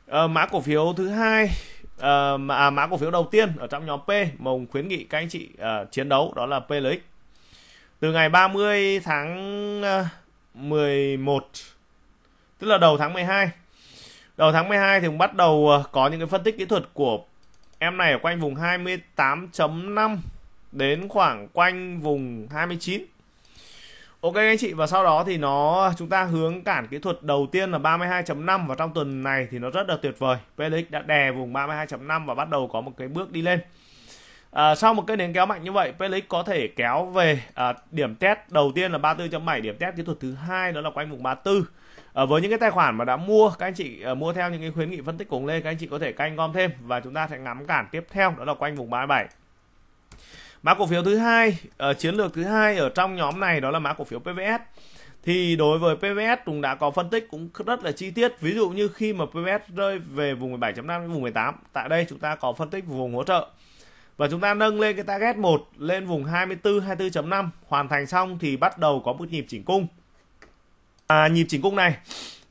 À, mã cổ phiếu thứ hai à, à, mã cổ phiếu đầu tiên ở trong nhóm P mà khuyến nghị các anh chị à, chiến đấu đó là PLX. Từ ngày 30 tháng 11 tức là đầu tháng 12 đầu tháng 12 thì cũng bắt đầu ờ, có những cái phân tích kỹ thuật của em này ở quanh vùng 28.5 đến khoảng quanh vùng 29 Ok anh chị và sau đó thì nó chúng ta hướng cản kỹ thuật đầu tiên là 32.5 và trong tuần này thì nó rất là tuyệt vời. PLX đã đè vùng 32.5 và bắt đầu có một cái bước đi lên. À, sau một cây nến kéo mạnh như vậy, Pelix có thể kéo về à, điểm test đầu tiên là 34.7 điểm test kỹ thuật thứ hai đó là quanh vùng 34. À, với những cái tài khoản mà đã mua, các anh chị à, mua theo những cái khuyến nghị phân tích của Lê, các anh chị có thể canh gom thêm và chúng ta sẽ ngắm cản tiếp theo đó là quanh vùng 37. Mã cổ phiếu thứ hai, à, chiến lược thứ hai ở trong nhóm này đó là mã cổ phiếu PVS thì đối với PVS chúng đã có phân tích cũng rất là chi tiết ví dụ như khi mà PVS rơi về vùng 17.5 vùng 18 tại đây chúng ta có phân tích vùng hỗ trợ và chúng ta nâng lên cái target 1 lên vùng 24 24.5 hoàn thành xong thì bắt đầu có một nhịp chỉnh cung à, nhịp chỉnh cung này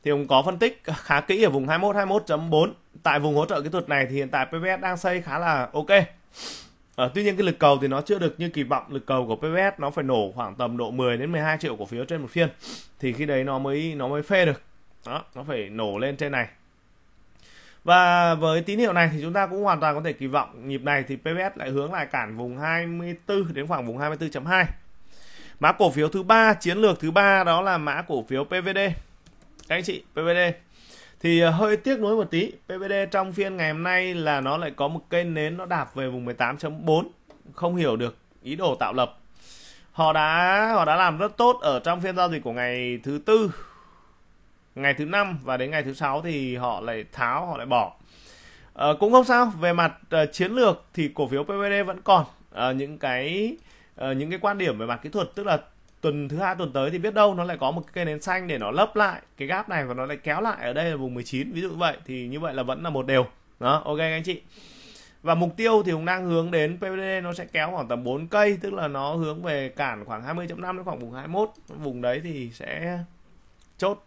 thì cũng có phân tích khá kỹ ở vùng 21 21.4 tại vùng hỗ trợ kỹ thuật này thì hiện tại PVS đang xây khá là ok à, tuy nhiên cái lực cầu thì nó chưa được như kỳ vọng lực cầu của PVS nó phải nổ khoảng tầm độ 10 đến 12 triệu cổ phiếu trên một phiên thì khi đấy nó mới nó mới phê được đó nó phải nổ lên trên này và với tín hiệu này thì chúng ta cũng hoàn toàn có thể kỳ vọng nhịp này thì PVS lại hướng lại cản vùng 24 đến khoảng vùng 24.2. Mã cổ phiếu thứ ba, chiến lược thứ ba đó là mã cổ phiếu PVD. Các anh chị, PVD thì ờ, hơi tiếc nuối một tí. PVD trong phiên ngày hôm nay là nó lại có một cây nến nó đạp về vùng 18.4, không hiểu được ý đồ tạo lập. Họ đã họ đã làm rất tốt ở trong phiên giao dịch của ngày thứ tư ngày thứ năm và đến ngày thứ sáu thì họ lại tháo họ lại bỏ à, cũng không sao về mặt uh, chiến lược thì cổ phiếu PVD vẫn còn uh, những cái uh, những cái quan điểm về mặt kỹ thuật tức là tuần thứ hai tuần tới thì biết đâu nó lại có một cái nến xanh để nó lấp lại cái gap này và nó lại kéo lại ở đây là vùng 19 ví dụ vậy thì như vậy là vẫn là một đều đó ok anh chị và mục tiêu thì cũng đang hướng đến PVD nó sẽ kéo khoảng tầm 4 cây tức là nó hướng về cản khoảng 20.5 đến khoảng vùng 21 vùng đấy thì sẽ chốt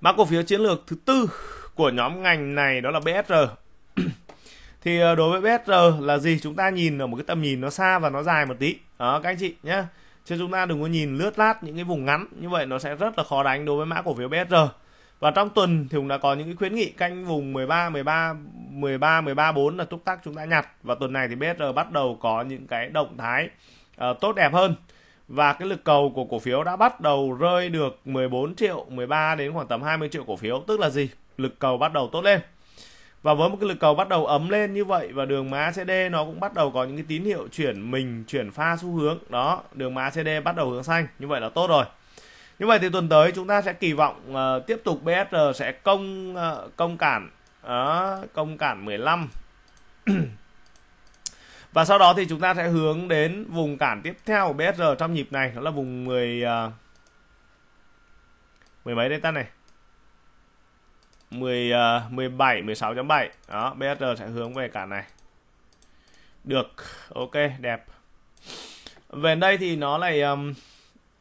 Mã cổ phiếu chiến lược thứ tư của nhóm ngành này đó là BSR. thì ờ, đối với BSR là gì? Chúng ta nhìn ở một cái tầm nhìn nó xa và nó dài một tí. Đó các anh chị nhé. Chứ chúng ta đừng có nhìn lướt lát những cái vùng ngắn như vậy nó sẽ rất là khó đánh đối với mã cổ phiếu BSR. Và trong tuần thì cũng đã có những cái khuyến nghị canh vùng 13 13 13 13 4 là túc tắc chúng ta nhặt và tuần này thì BSR bắt đầu có những cái động thái uh, tốt đẹp hơn và cái lực cầu của cổ phiếu đã bắt đầu rơi được 14 triệu 13 đến khoảng tầm 20 triệu cổ phiếu tức là gì lực cầu bắt đầu tốt lên và với một cái lực cầu bắt đầu ấm lên như vậy và đường má CD nó cũng bắt đầu có những cái tín hiệu chuyển mình chuyển pha xu hướng đó đường má CD bắt đầu hướng xanh như vậy là tốt rồi như vậy thì tuần tới chúng ta sẽ kỳ vọng uh, tiếp tục BSR sẽ công uh, công cản uh, công cản 15 và sau đó thì chúng ta sẽ hướng đến vùng cản tiếp theo của BSR trong nhịp này đó là vùng 10 uh, à, mười mấy đây ta này 10 uh, 17 16.7 đó BSR sẽ hướng về cản này được ok đẹp về đây thì nó lại um,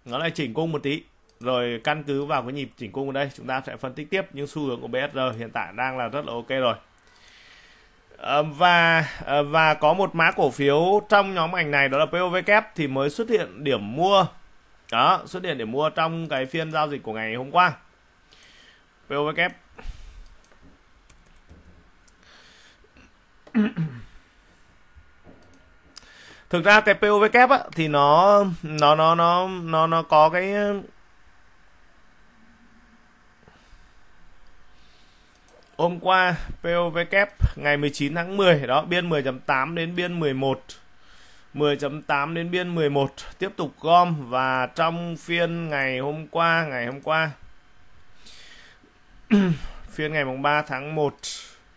nó lại chỉnh cung một tí rồi căn cứ vào cái nhịp chỉnh cung ở đây chúng ta sẽ phân tích tiếp nhưng xu hướng của BSR hiện tại đang là rất là ok rồi Ờ, và ờ, và có một mã cổ phiếu trong nhóm ngành này đó là Povk thì mới xuất hiện điểm mua đó xuất hiện điểm mua trong cái phiên giao dịch của ngày hôm qua Povk thực ra cái Povk á, thì nó nó nó nó nó nó có cái Hôm qua POVK ngày 19 tháng 10 đó biên 10.8 đến biên 11 10.8 đến biên 11 tiếp tục gom và trong phiên ngày hôm qua ngày hôm qua phiên ngày mùng 3 tháng 1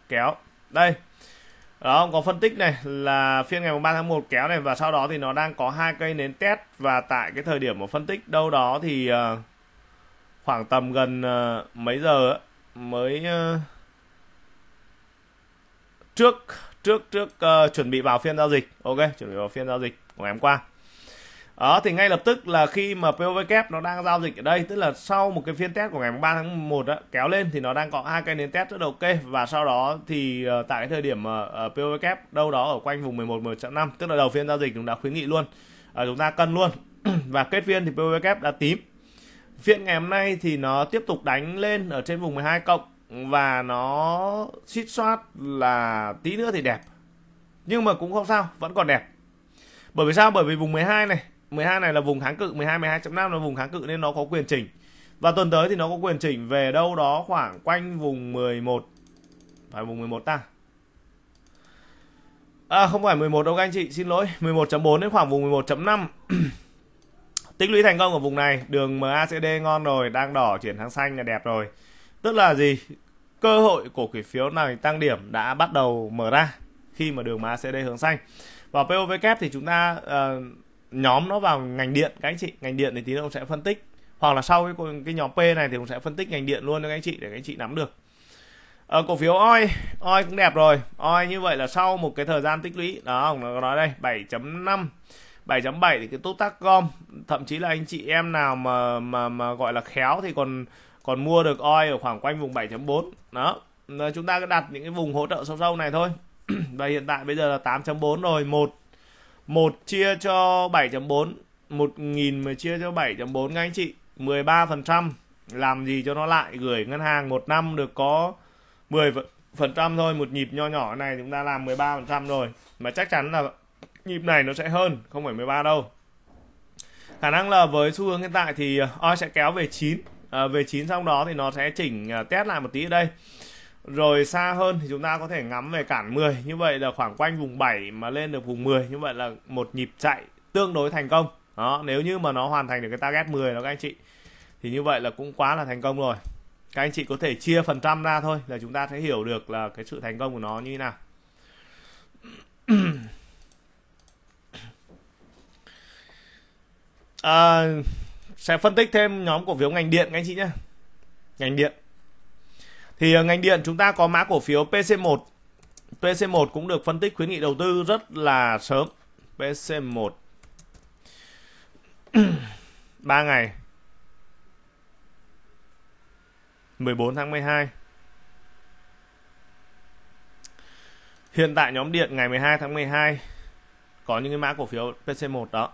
kéo đây đó có phân tích này là phiên ngày mùng 3 tháng 1 kéo này và sau đó thì nó đang có hai cây nến test và tại cái thời điểm mà phân tích đâu đó thì ờ, khoảng tầm gần ờ, mấy giờ mới ờ, trước trước trước uh, chuẩn bị vào phiên giao dịch ok chuẩn bị vào phiên giao dịch của ngày hôm qua đó thì ngay lập tức là khi mà POVK e nó đang giao dịch ở đây tức là sau một cái phiên test của ngày 3 tháng 1 đó, kéo lên thì nó đang có hai cây nến test rất là ok và sau đó thì uh, tại cái thời điểm uh, ờ, POVK e đâu đó ở quanh vùng 11 11.5 tức là đầu phiên giao dịch cũng đã khuyến nghị luôn uh, chúng ta cân luôn và kết phiên thì POVK e đã tím phiên ngày hôm nay thì nó tiếp tục đánh lên ở trên vùng 12 cộng và nó suýt soát là tí nữa thì đẹp nhưng mà cũng không sao vẫn còn đẹp bởi vì sao bởi vì vùng 12 này 12 này là vùng kháng cự 12 12.5 là vùng kháng cự nên nó có quyền chỉnh và tuần tới thì nó có quyền chỉnh về đâu đó khoảng quanh vùng 11 phải vùng 11 ta à, không phải 11 đâu các anh chị xin lỗi 11.4 đến khoảng vùng 11.5 tích lũy thành công ở vùng này đường MACD ngon rồi đang đỏ chuyển sang xanh là đẹp rồi tức là gì cơ hội của cổ phiếu này tăng điểm đã bắt đầu mở ra khi mà đường má ACD hướng xanh và POV kép thì chúng ta uh, nhóm nó vào ngành điện các anh chị ngành điện thì tí nữa ông sẽ phân tích hoặc là sau cái cái nhóm P này thì cũng sẽ phân tích ngành điện luôn cho các anh chị để các anh chị nắm được à, cổ phiếu oi oi cũng đẹp rồi oi như vậy là sau một cái thời gian tích lũy đó ông nó nói đây 7.5 7.7 thì cái tốt tác gom thậm chí là anh chị em nào mà mà mà gọi là khéo thì còn còn mua được oi ở khoảng quanh vùng 7.4 đó Rồi chúng ta cứ đặt những cái vùng hỗ trợ sâu sâu này thôi và hiện tại bây giờ là 8.4 rồi một một chia cho 7.4 1.000 mà chia cho 7.4 các anh chị 13% làm gì cho nó lại gửi ngân hàng một năm được có 10 phần trăm thôi một nhịp nho nhỏ này chúng ta làm 13 phần trăm rồi mà chắc chắn là nhịp này nó sẽ hơn không phải 13 đâu khả năng là với xu hướng hiện tại thì oi sẽ kéo về 9 à, về chín xong đó thì nó sẽ chỉnh à, test lại một tí ở đây rồi xa hơn thì chúng ta có thể ngắm về cản 10 như vậy là khoảng quanh vùng 7 mà lên được vùng 10 như vậy là một nhịp chạy tương đối thành công đó nếu như mà nó hoàn thành được cái target 10 đó các anh chị thì như vậy là cũng quá là thành công rồi các anh chị có thể chia phần trăm ra thôi là chúng ta sẽ hiểu được là cái sự thành công của nó như thế nào à, sẽ phân tích thêm nhóm cổ phiếu ngành điện các anh chị nhé ngành điện thì ờ, ngành điện chúng ta có mã cổ phiếu PC1 PC1 cũng được phân tích khuyến nghị đầu tư rất là sớm PC1 3 ngày 14 tháng 12 Hiện tại nhóm điện ngày 12 tháng 12 có những cái mã cổ phiếu PC1 đó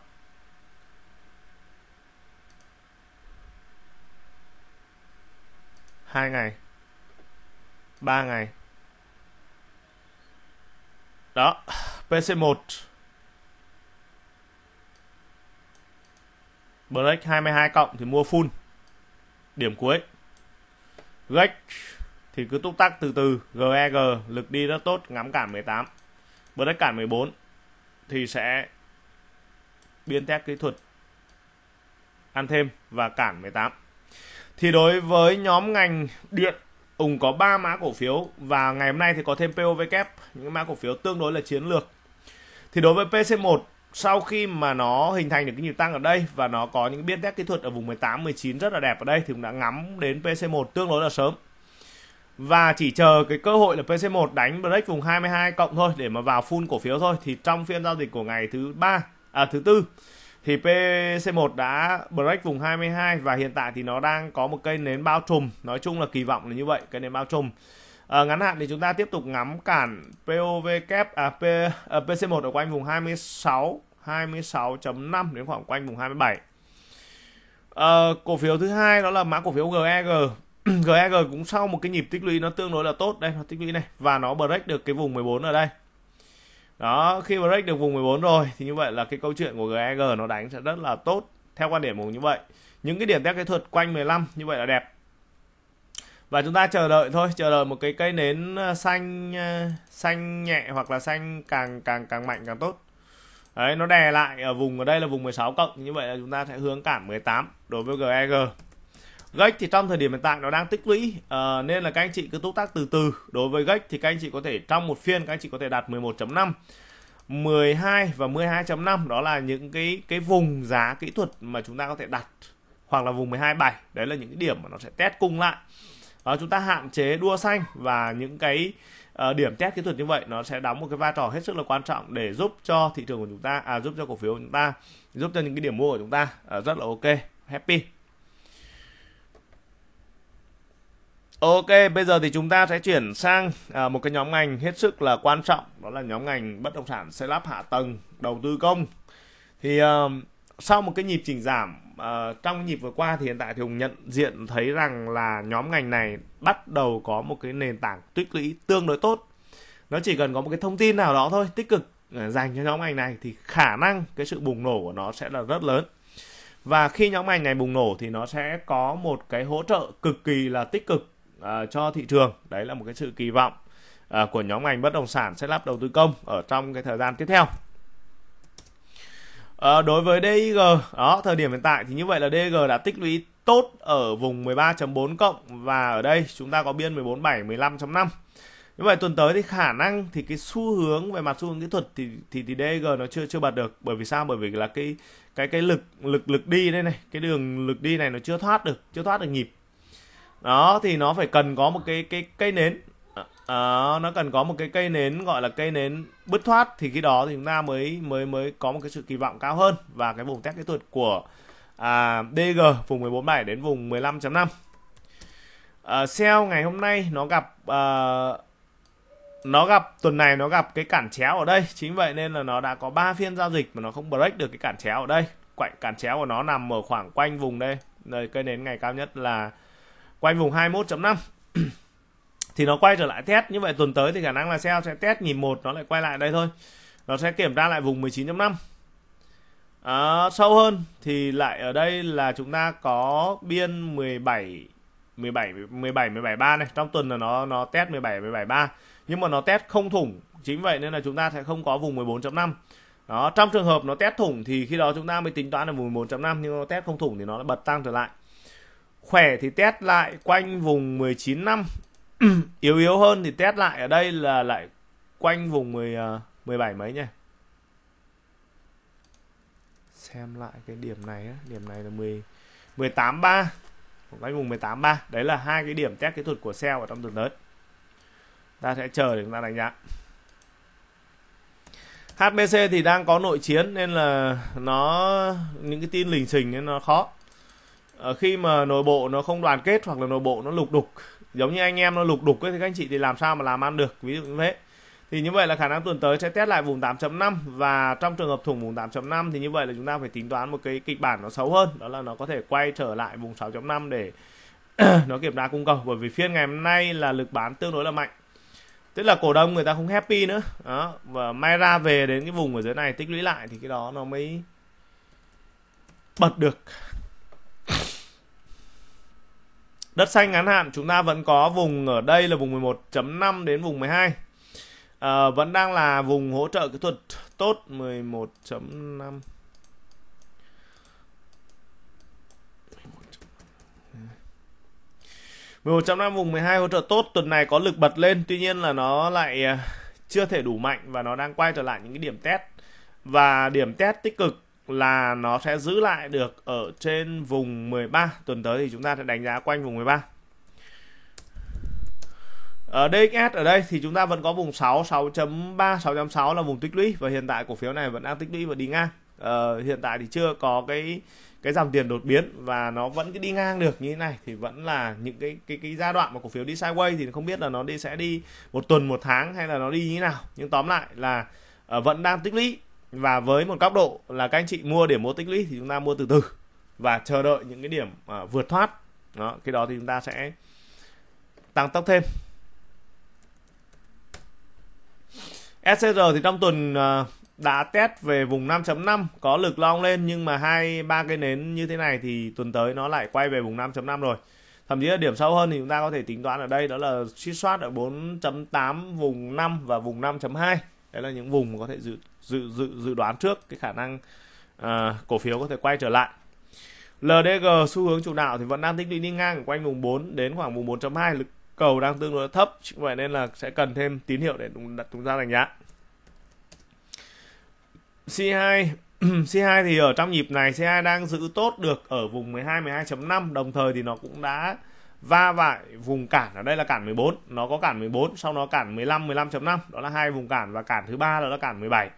2 ngày 3 ngày đó PC1 Break 22 cộng thì mua full điểm cuối Rex thì cứ túc tắc từ từ GEG e lực đi rất tốt ngắm cản 18 Break cản 14 thì sẽ biên test kỹ thuật ăn thêm và cản 18 thì đối với nhóm ngành điện ủng có 3 mã cổ phiếu và ngày hôm nay thì có thêm POVK những mã cổ phiếu tương đối là chiến lược. Thì đối với PC1 sau khi mà nó hình thành được cái nhịp tăng ở đây và nó có những biên test kỹ thuật ở vùng 18 19 rất là đẹp ở đây thì cũng đã ngắm đến PC1 tương đối là sớm. Và chỉ chờ cái cơ hội là PC1 đánh break vùng 22 cộng thôi để mà vào full cổ phiếu thôi thì trong phiên giao dịch của ngày thứ ba à thứ tư thì PC1 đã break vùng 22 và hiện tại thì nó đang có một cây nến bao trùm nói chung là kỳ vọng là như vậy cây nến bao trùm à, ngắn hạn thì chúng ta tiếp tục ngắm cản POV kép à, P, à, ờ, PC1 ở quanh vùng 26 26.5 đến khoảng quanh vùng 27 à, ờ, cổ phiếu thứ hai đó là mã cổ phiếu GEG GEG e cũng sau một cái nhịp tích lũy nó tương đối là tốt đây nó tích lũy này và nó break được cái vùng 14 ở đây đó khi break được vùng 14 rồi thì như vậy là cái câu chuyện của GEG e nó đánh sẽ rất là tốt theo quan điểm của như vậy những cái điểm test kỹ thuật quanh 15 như vậy là đẹp và chúng ta chờ đợi thôi chờ đợi một cái cây nến ờ, xanh ờ, xanh nhẹ hoặc là xanh càng càng càng mạnh càng tốt đấy nó đè lại ở vùng ở đây là vùng 16 cộng như vậy là chúng ta sẽ hướng cản 18 đối với GEG e Gách thì trong thời điểm hiện tại nó đang tích lũy uh, nên là các anh chị cứ túc tác từ từ. Đối với Gách thì các anh chị có thể trong một phiên các anh chị có thể đạt 11.5, 12 và 12.5 đó là những cái cái vùng giá kỹ thuật mà chúng ta có thể đặt hoặc là vùng 12.7. Đấy là những cái điểm mà nó sẽ test cung lại. Uh, chúng ta hạn chế đua xanh và những cái uh, điểm test kỹ thuật như vậy nó sẽ đóng một cái vai trò hết sức là quan trọng để giúp cho thị trường của chúng ta à giúp cho cổ phiếu của chúng ta, giúp cho những cái điểm mua của chúng ta uh, rất là ok, happy. Ok, bây giờ thì chúng ta sẽ chuyển sang à, một cái nhóm ngành hết sức là quan trọng, đó là nhóm ngành bất động sản xây lắp hạ tầng, đầu tư công. Thì à, sau một cái nhịp chỉnh giảm à, trong nhịp vừa qua thì hiện tại thì Hùng nhận diện thấy rằng là nhóm ngành này bắt đầu có một cái nền tảng tích lũy tương đối tốt. Nó chỉ cần có một cái thông tin nào đó thôi tích cực ờ, dành cho nhóm ngành này thì khả năng cái sự bùng nổ của nó sẽ là rất lớn và khi nhóm ngành này bùng nổ thì nó sẽ có một cái hỗ trợ cực kỳ là tích cực uh, cho thị trường đấy là một cái sự kỳ vọng uh, của nhóm ngành bất động sản sẽ lắp đầu tư công ở trong cái thời gian tiếp theo À, đối với DIG đó thời điểm hiện tại thì như vậy là DG đã tích lũy tốt ở vùng 13.4 cộng và ở đây chúng ta có biên 14.7 15.5 như vậy tuần tới thì khả năng thì cái xu hướng về mặt xu hướng kỹ thuật thì thì thì DG nó chưa chưa bật được bởi vì sao bởi vì là cái cái cái lực lực lực đi đây này cái đường lực đi này nó chưa thoát được chưa thoát được nhịp đó thì nó phải cần có một cái cái cây nến đó, nó cần có một cái cây nến gọi là cây nến bứt thoát thì khi đó thì chúng ta mới mới mới có một cái sự kỳ vọng cao hơn và cái vùng test kỹ thuật của à, DG vùng 147 đến vùng 15.5 à, sell ngày hôm nay nó gặp à, nó gặp tuần này nó gặp cái cản chéo ở đây chính vậy nên là nó đã có 3 phiên giao dịch mà nó không break được cái cản chéo ở đây quạnh cản chéo của nó nằm ở khoảng quanh vùng đây nơi cây nến ngày cao nhất là quanh vùng 21.5 thì nó quay trở lại test như vậy tuần tới thì khả năng là sell sẽ test nhịp một nó lại quay lại đây thôi nó sẽ kiểm tra lại vùng 19.5 à, sâu hơn thì lại ở đây là chúng ta có biên 17 17 17 17 3 này trong tuần là nó nó test 17 17 3 nhưng mà nó test không thủng chính vậy nên là chúng ta sẽ không có vùng 14.5 đó trong trường hợp nó test thủng thì khi đó chúng ta mới tính toán là vùng 14.5 nhưng nó test không thủng thì nó lại bật tăng trở lại khỏe thì test lại quanh vùng 19 năm yếu yếu hơn thì test lại ở đây là lại quanh vùng 10 17 à, mấy nhỉ xem lại cái điểm này điểm này là 10 18 3 quanh vùng 18 3 đấy là hai cái điểm test kỹ thuật của sell ở trong tuần tới ta sẽ chờ để chúng ta đánh giá HBC thì đang có nội chiến nên là nó những cái tin lình xình nên nó khó à, khi mà nội bộ nó không đoàn kết hoặc là nội bộ nó lục đục giống như anh em nó lục đục ấy, thì các anh chị thì làm sao mà làm ăn được ví dụ như thế thì như vậy là khả năng tuần tới sẽ test lại vùng 8.5 và trong trường hợp thủng vùng 8.5 thì như vậy là chúng ta phải tính toán một cái kịch bản nó xấu hơn đó là nó có thể quay trở lại vùng 6.5 để nó kiểm tra cung cầu bởi vì phiên ngày hôm nay là lực bán tương đối là mạnh tức là cổ đông người ta không happy nữa đó và may ra về đến cái vùng ở dưới này tích lũy lại thì cái đó nó mới bật được Đất xanh ngắn hạn chúng ta vẫn có vùng ở đây là vùng 11.5 đến vùng 12. À, ờ, vẫn đang là vùng hỗ trợ kỹ thuật tốt 11.5. mười một trăm năm vùng 12 hỗ trợ tốt tuần này có lực bật lên tuy nhiên là nó lại ờ, chưa thể đủ mạnh và nó đang quay trở lại những cái điểm test và điểm test tích cực là nó sẽ giữ lại được ở trên vùng 13 tuần tới thì chúng ta sẽ đánh giá quanh vùng 13 ở DXS ở đây thì chúng ta vẫn có vùng 6 6.3 6.6 là vùng tích lũy và hiện tại cổ phiếu này vẫn đang tích lũy và đi ngang ờ, hiện tại thì chưa có cái cái dòng tiền đột biến và nó vẫn cứ đi ngang được như thế này thì vẫn là những cái cái cái giai đoạn mà cổ phiếu đi sideways thì không biết là nó đi sẽ đi một tuần một tháng hay là nó đi như thế nào nhưng tóm lại là uh, vẫn đang tích lũy và với một góc độ là các anh chị mua để mua tích lũy thì chúng ta mua từ từ và chờ đợi những cái điểm à, vượt thoát đó cái đó thì chúng ta sẽ tăng tốc thêm SCR thì trong tuần à, đã test về vùng 5.5 có lực long lên nhưng mà hai ba cây nến như thế này thì tuần tới nó lại quay về vùng 5.5 rồi thậm chí là điểm sâu hơn thì chúng ta có thể tính toán ở đây đó là suy soát ở 4.8 vùng 5 và vùng 5.2 đấy là những vùng có thể dự dự dự dự đoán trước cái khả năng à, cổ phiếu có thể quay trở lại LDG xu hướng chủ đạo thì vẫn đang tích lũy đi ngang quanh vùng 4 đến khoảng vùng 4.2 lực cầu đang tương đối thấp vậy nên là sẽ cần thêm tín hiệu để chúng ta đánh giá C2 C2 thì ở trong nhịp này C2 đang giữ tốt được ở vùng 12 12.5 đồng thời thì nó cũng đã va vải vùng cản ở đây là cản 14 nó có cản 14 sau nó cản 15 15.5 đó là hai vùng cản và cản thứ ba đó là cản 17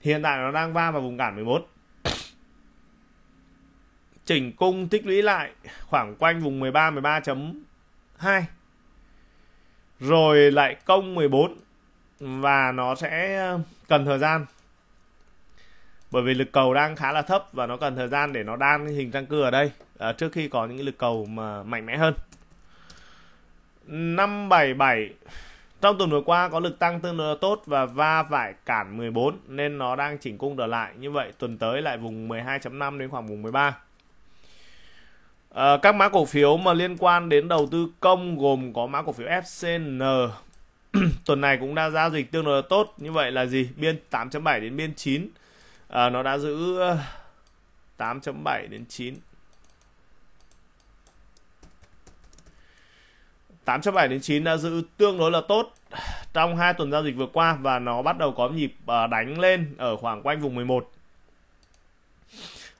hiện tại nó đang va vào vùng cản 14 chỉnh cung tích lũy lại khoảng quanh vùng 13 13.2 rồi lại công 14 và nó sẽ ờ, cần thời gian bởi vì lực cầu đang khá là thấp và nó cần thời gian để nó đan hình răng cưa ở đây ờ, trước khi có những lực cầu mà mạnh mẽ hơn 577 trong tuần vừa qua có lực tăng tương đối tốt và va vải cản 14 nên nó đang chỉnh cung trở lại. Như vậy tuần tới lại vùng 12.5 đến khoảng vùng 13. À, ờ, các mã cổ phiếu mà liên quan đến đầu tư công gồm có mã cổ phiếu FCN tuần này cũng đã giao dịch tương đối tốt như vậy là gì biên 8.7 đến biên 9 à, ờ, nó đã giữ 8.7 ờ, đến 9 8.7 đến 9 đã giữ tương đối là tốt trong hai tuần giao dịch vừa qua và nó bắt đầu có nhịp à, đánh lên ở khoảng quanh vùng 11.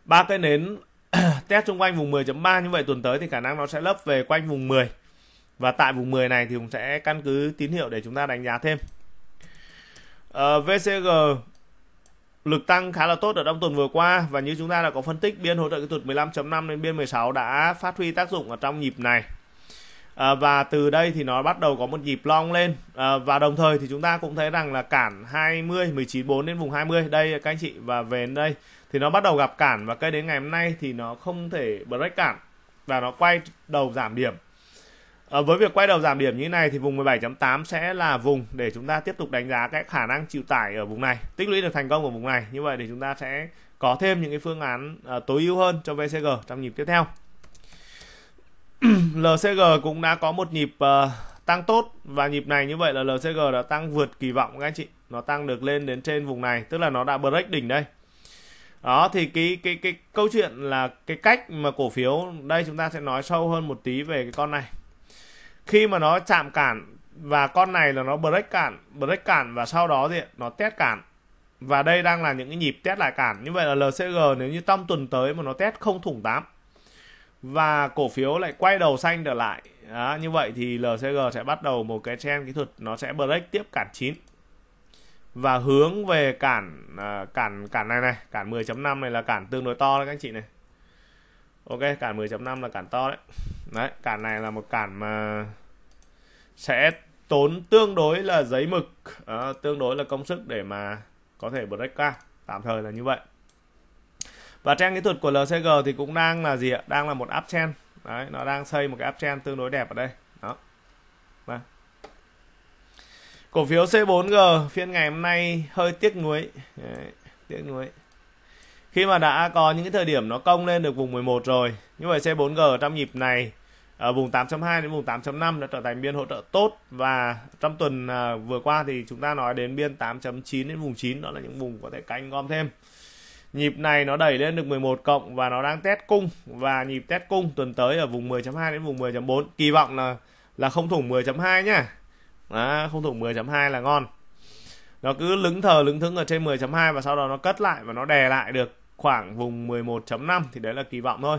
Ba cây nến test xung quanh vùng 10.3 như vậy tuần tới thì khả năng nó sẽ lấp về quanh vùng 10. Và tại vùng 10 này thì cũng sẽ căn cứ tín hiệu để chúng ta đánh giá thêm. Uh, ờ, VCG lực tăng khá là tốt ở trong tuần vừa qua và như chúng ta đã có phân tích biên hỗ trợ kỹ thuật 15.5 đến biên 16 đã phát huy tác dụng ở trong nhịp này à, và từ đây thì nó bắt đầu có một nhịp long lên à, và đồng thời thì chúng ta cũng thấy rằng là cản 20 194 đến vùng 20 đây các anh chị và về đến đây thì nó bắt đầu gặp cản và cây đến ngày hôm nay thì nó không thể break cản và nó quay đầu giảm điểm à, với việc quay đầu giảm điểm như thế này thì vùng 17.8 sẽ là vùng để chúng ta tiếp tục đánh giá cái khả năng chịu tải ở vùng này tích lũy được thành công ở vùng này như vậy thì chúng ta sẽ có thêm những cái phương án à, tối ưu hơn cho VCG trong nhịp tiếp theo LCG cũng đã có một nhịp uh, tăng tốt và nhịp này như vậy là LCG đã tăng vượt kỳ vọng các anh chị nó tăng được lên đến trên vùng này tức là nó đã break đỉnh đây đó thì cái cái cái câu chuyện là cái cách mà cổ phiếu đây chúng ta sẽ nói sâu hơn một tí về cái con này khi mà nó chạm cản và con này là nó break cản break cản và sau đó thì nó test cản và đây đang là những cái nhịp test lại cản như vậy là LCG nếu như trong tuần tới mà nó test không thủng 8 và cổ phiếu lại quay đầu xanh trở lại đó, như vậy thì LCG sẽ bắt đầu một cái trend kỹ thuật nó sẽ break tiếp cản 9 và hướng về cản à, cản cản này này cản 10.5 này là cản tương đối to đấy các anh chị này ok cản 10.5 là cản to đấy đấy cản này là một cản mà sẽ tốn tương đối là giấy mực à, tương đối là công sức để mà có thể break ra tạm thời là như vậy và trang kỹ thuật của LCG thì cũng đang là gì ạ đang là một uptrend đấy nó đang xây một cái uptrend tương đối đẹp ở đây đó đây. Vâng. cổ phiếu C4G phiên ngày hôm nay hơi tiếc nuối tiếc nuối khi mà đã có những cái thời điểm nó công lên được vùng 11 rồi như vậy C4G trong nhịp này ở vùng 8.2 đến vùng 8.5 đã trở thành biên hỗ trợ tốt và trong tuần à, vừa qua thì chúng ta nói đến biên 8.9 đến vùng 9 đó là những vùng có thể canh gom thêm nhịp này nó đẩy lên được 11 cộng và nó đang test cung và nhịp test cung tuần tới ở vùng 10.2 đến vùng 10.4 kỳ vọng là là không thủng 10.2 nhá đó, không thủng 10.2 là ngon nó cứ lững thờ lững thững ở trên 10.2 và sau đó nó cất lại và nó đè lại được khoảng vùng 11.5 thì đấy là kỳ vọng thôi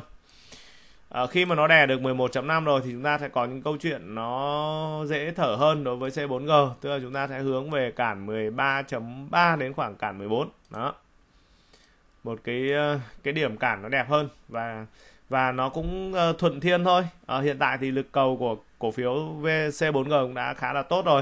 à, khi mà nó đè được 11.5 rồi thì chúng ta sẽ có những câu chuyện nó dễ thở hơn đối với C4G tức là chúng ta sẽ hướng về cản 13.3 đến khoảng cản 14 đó một cái ờ, cái điểm cản nó đẹp hơn và và nó cũng ờ, thuận thiên thôi à, hiện tại thì lực cầu của cổ phiếu VC4G cũng đã khá là tốt rồi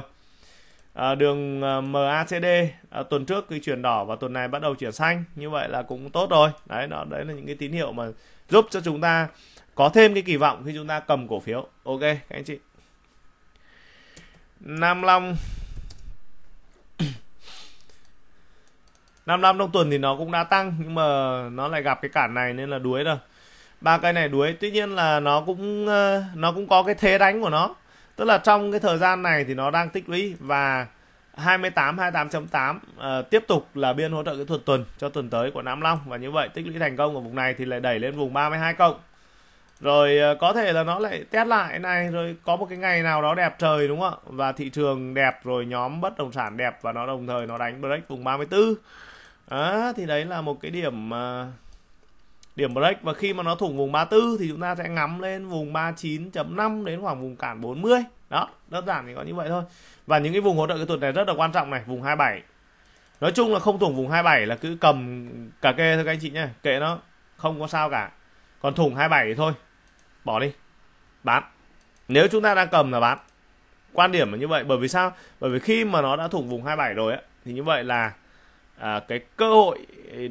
à, đường MACD à, tuần trước thì chuyển đỏ và tuần này bắt đầu chuyển xanh như vậy là cũng tốt rồi đấy nó đấy là những cái tín hiệu mà giúp cho chúng ta có thêm cái kỳ vọng khi chúng ta cầm cổ phiếu ok các anh chị Nam Long năm năm trong tuần thì nó cũng đã tăng nhưng mà nó lại gặp cái cản này nên là đuối rồi ba cây này đuối tuy nhiên là nó cũng ờ, nó cũng có cái thế đánh của nó tức là trong cái thời gian này thì nó đang tích lũy và 28 28.8 uh, tiếp tục là biên hỗ trợ kỹ thuật tuần cho tuần tới của Nam Long và như vậy tích lũy thành công ở vùng này thì lại đẩy lên vùng 32 cộng rồi uh, có thể là nó lại test lại này rồi có một cái ngày nào đó đẹp trời đúng không ạ và thị trường đẹp rồi nhóm bất động sản đẹp và nó đồng thời nó đánh break vùng 34 à, thì đấy là một cái điểm mà điểm break và khi mà nó thủng vùng 34 thì chúng ta sẽ ngắm lên vùng 39.5 đến khoảng vùng cản 40 đó đơn giản thì có như vậy thôi và những cái vùng hỗ trợ kỹ thuật này rất là quan trọng này vùng 27 nói chung là không thủng vùng 27 là cứ cầm cả kê thôi các anh chị nhé kệ nó không có sao cả còn thủng 27 thì thôi bỏ đi bán nếu chúng ta đang cầm là bán quan điểm là như vậy bởi vì sao bởi vì khi mà nó đã thủng vùng 27 rồi ấy, thì như vậy là à, cái cơ hội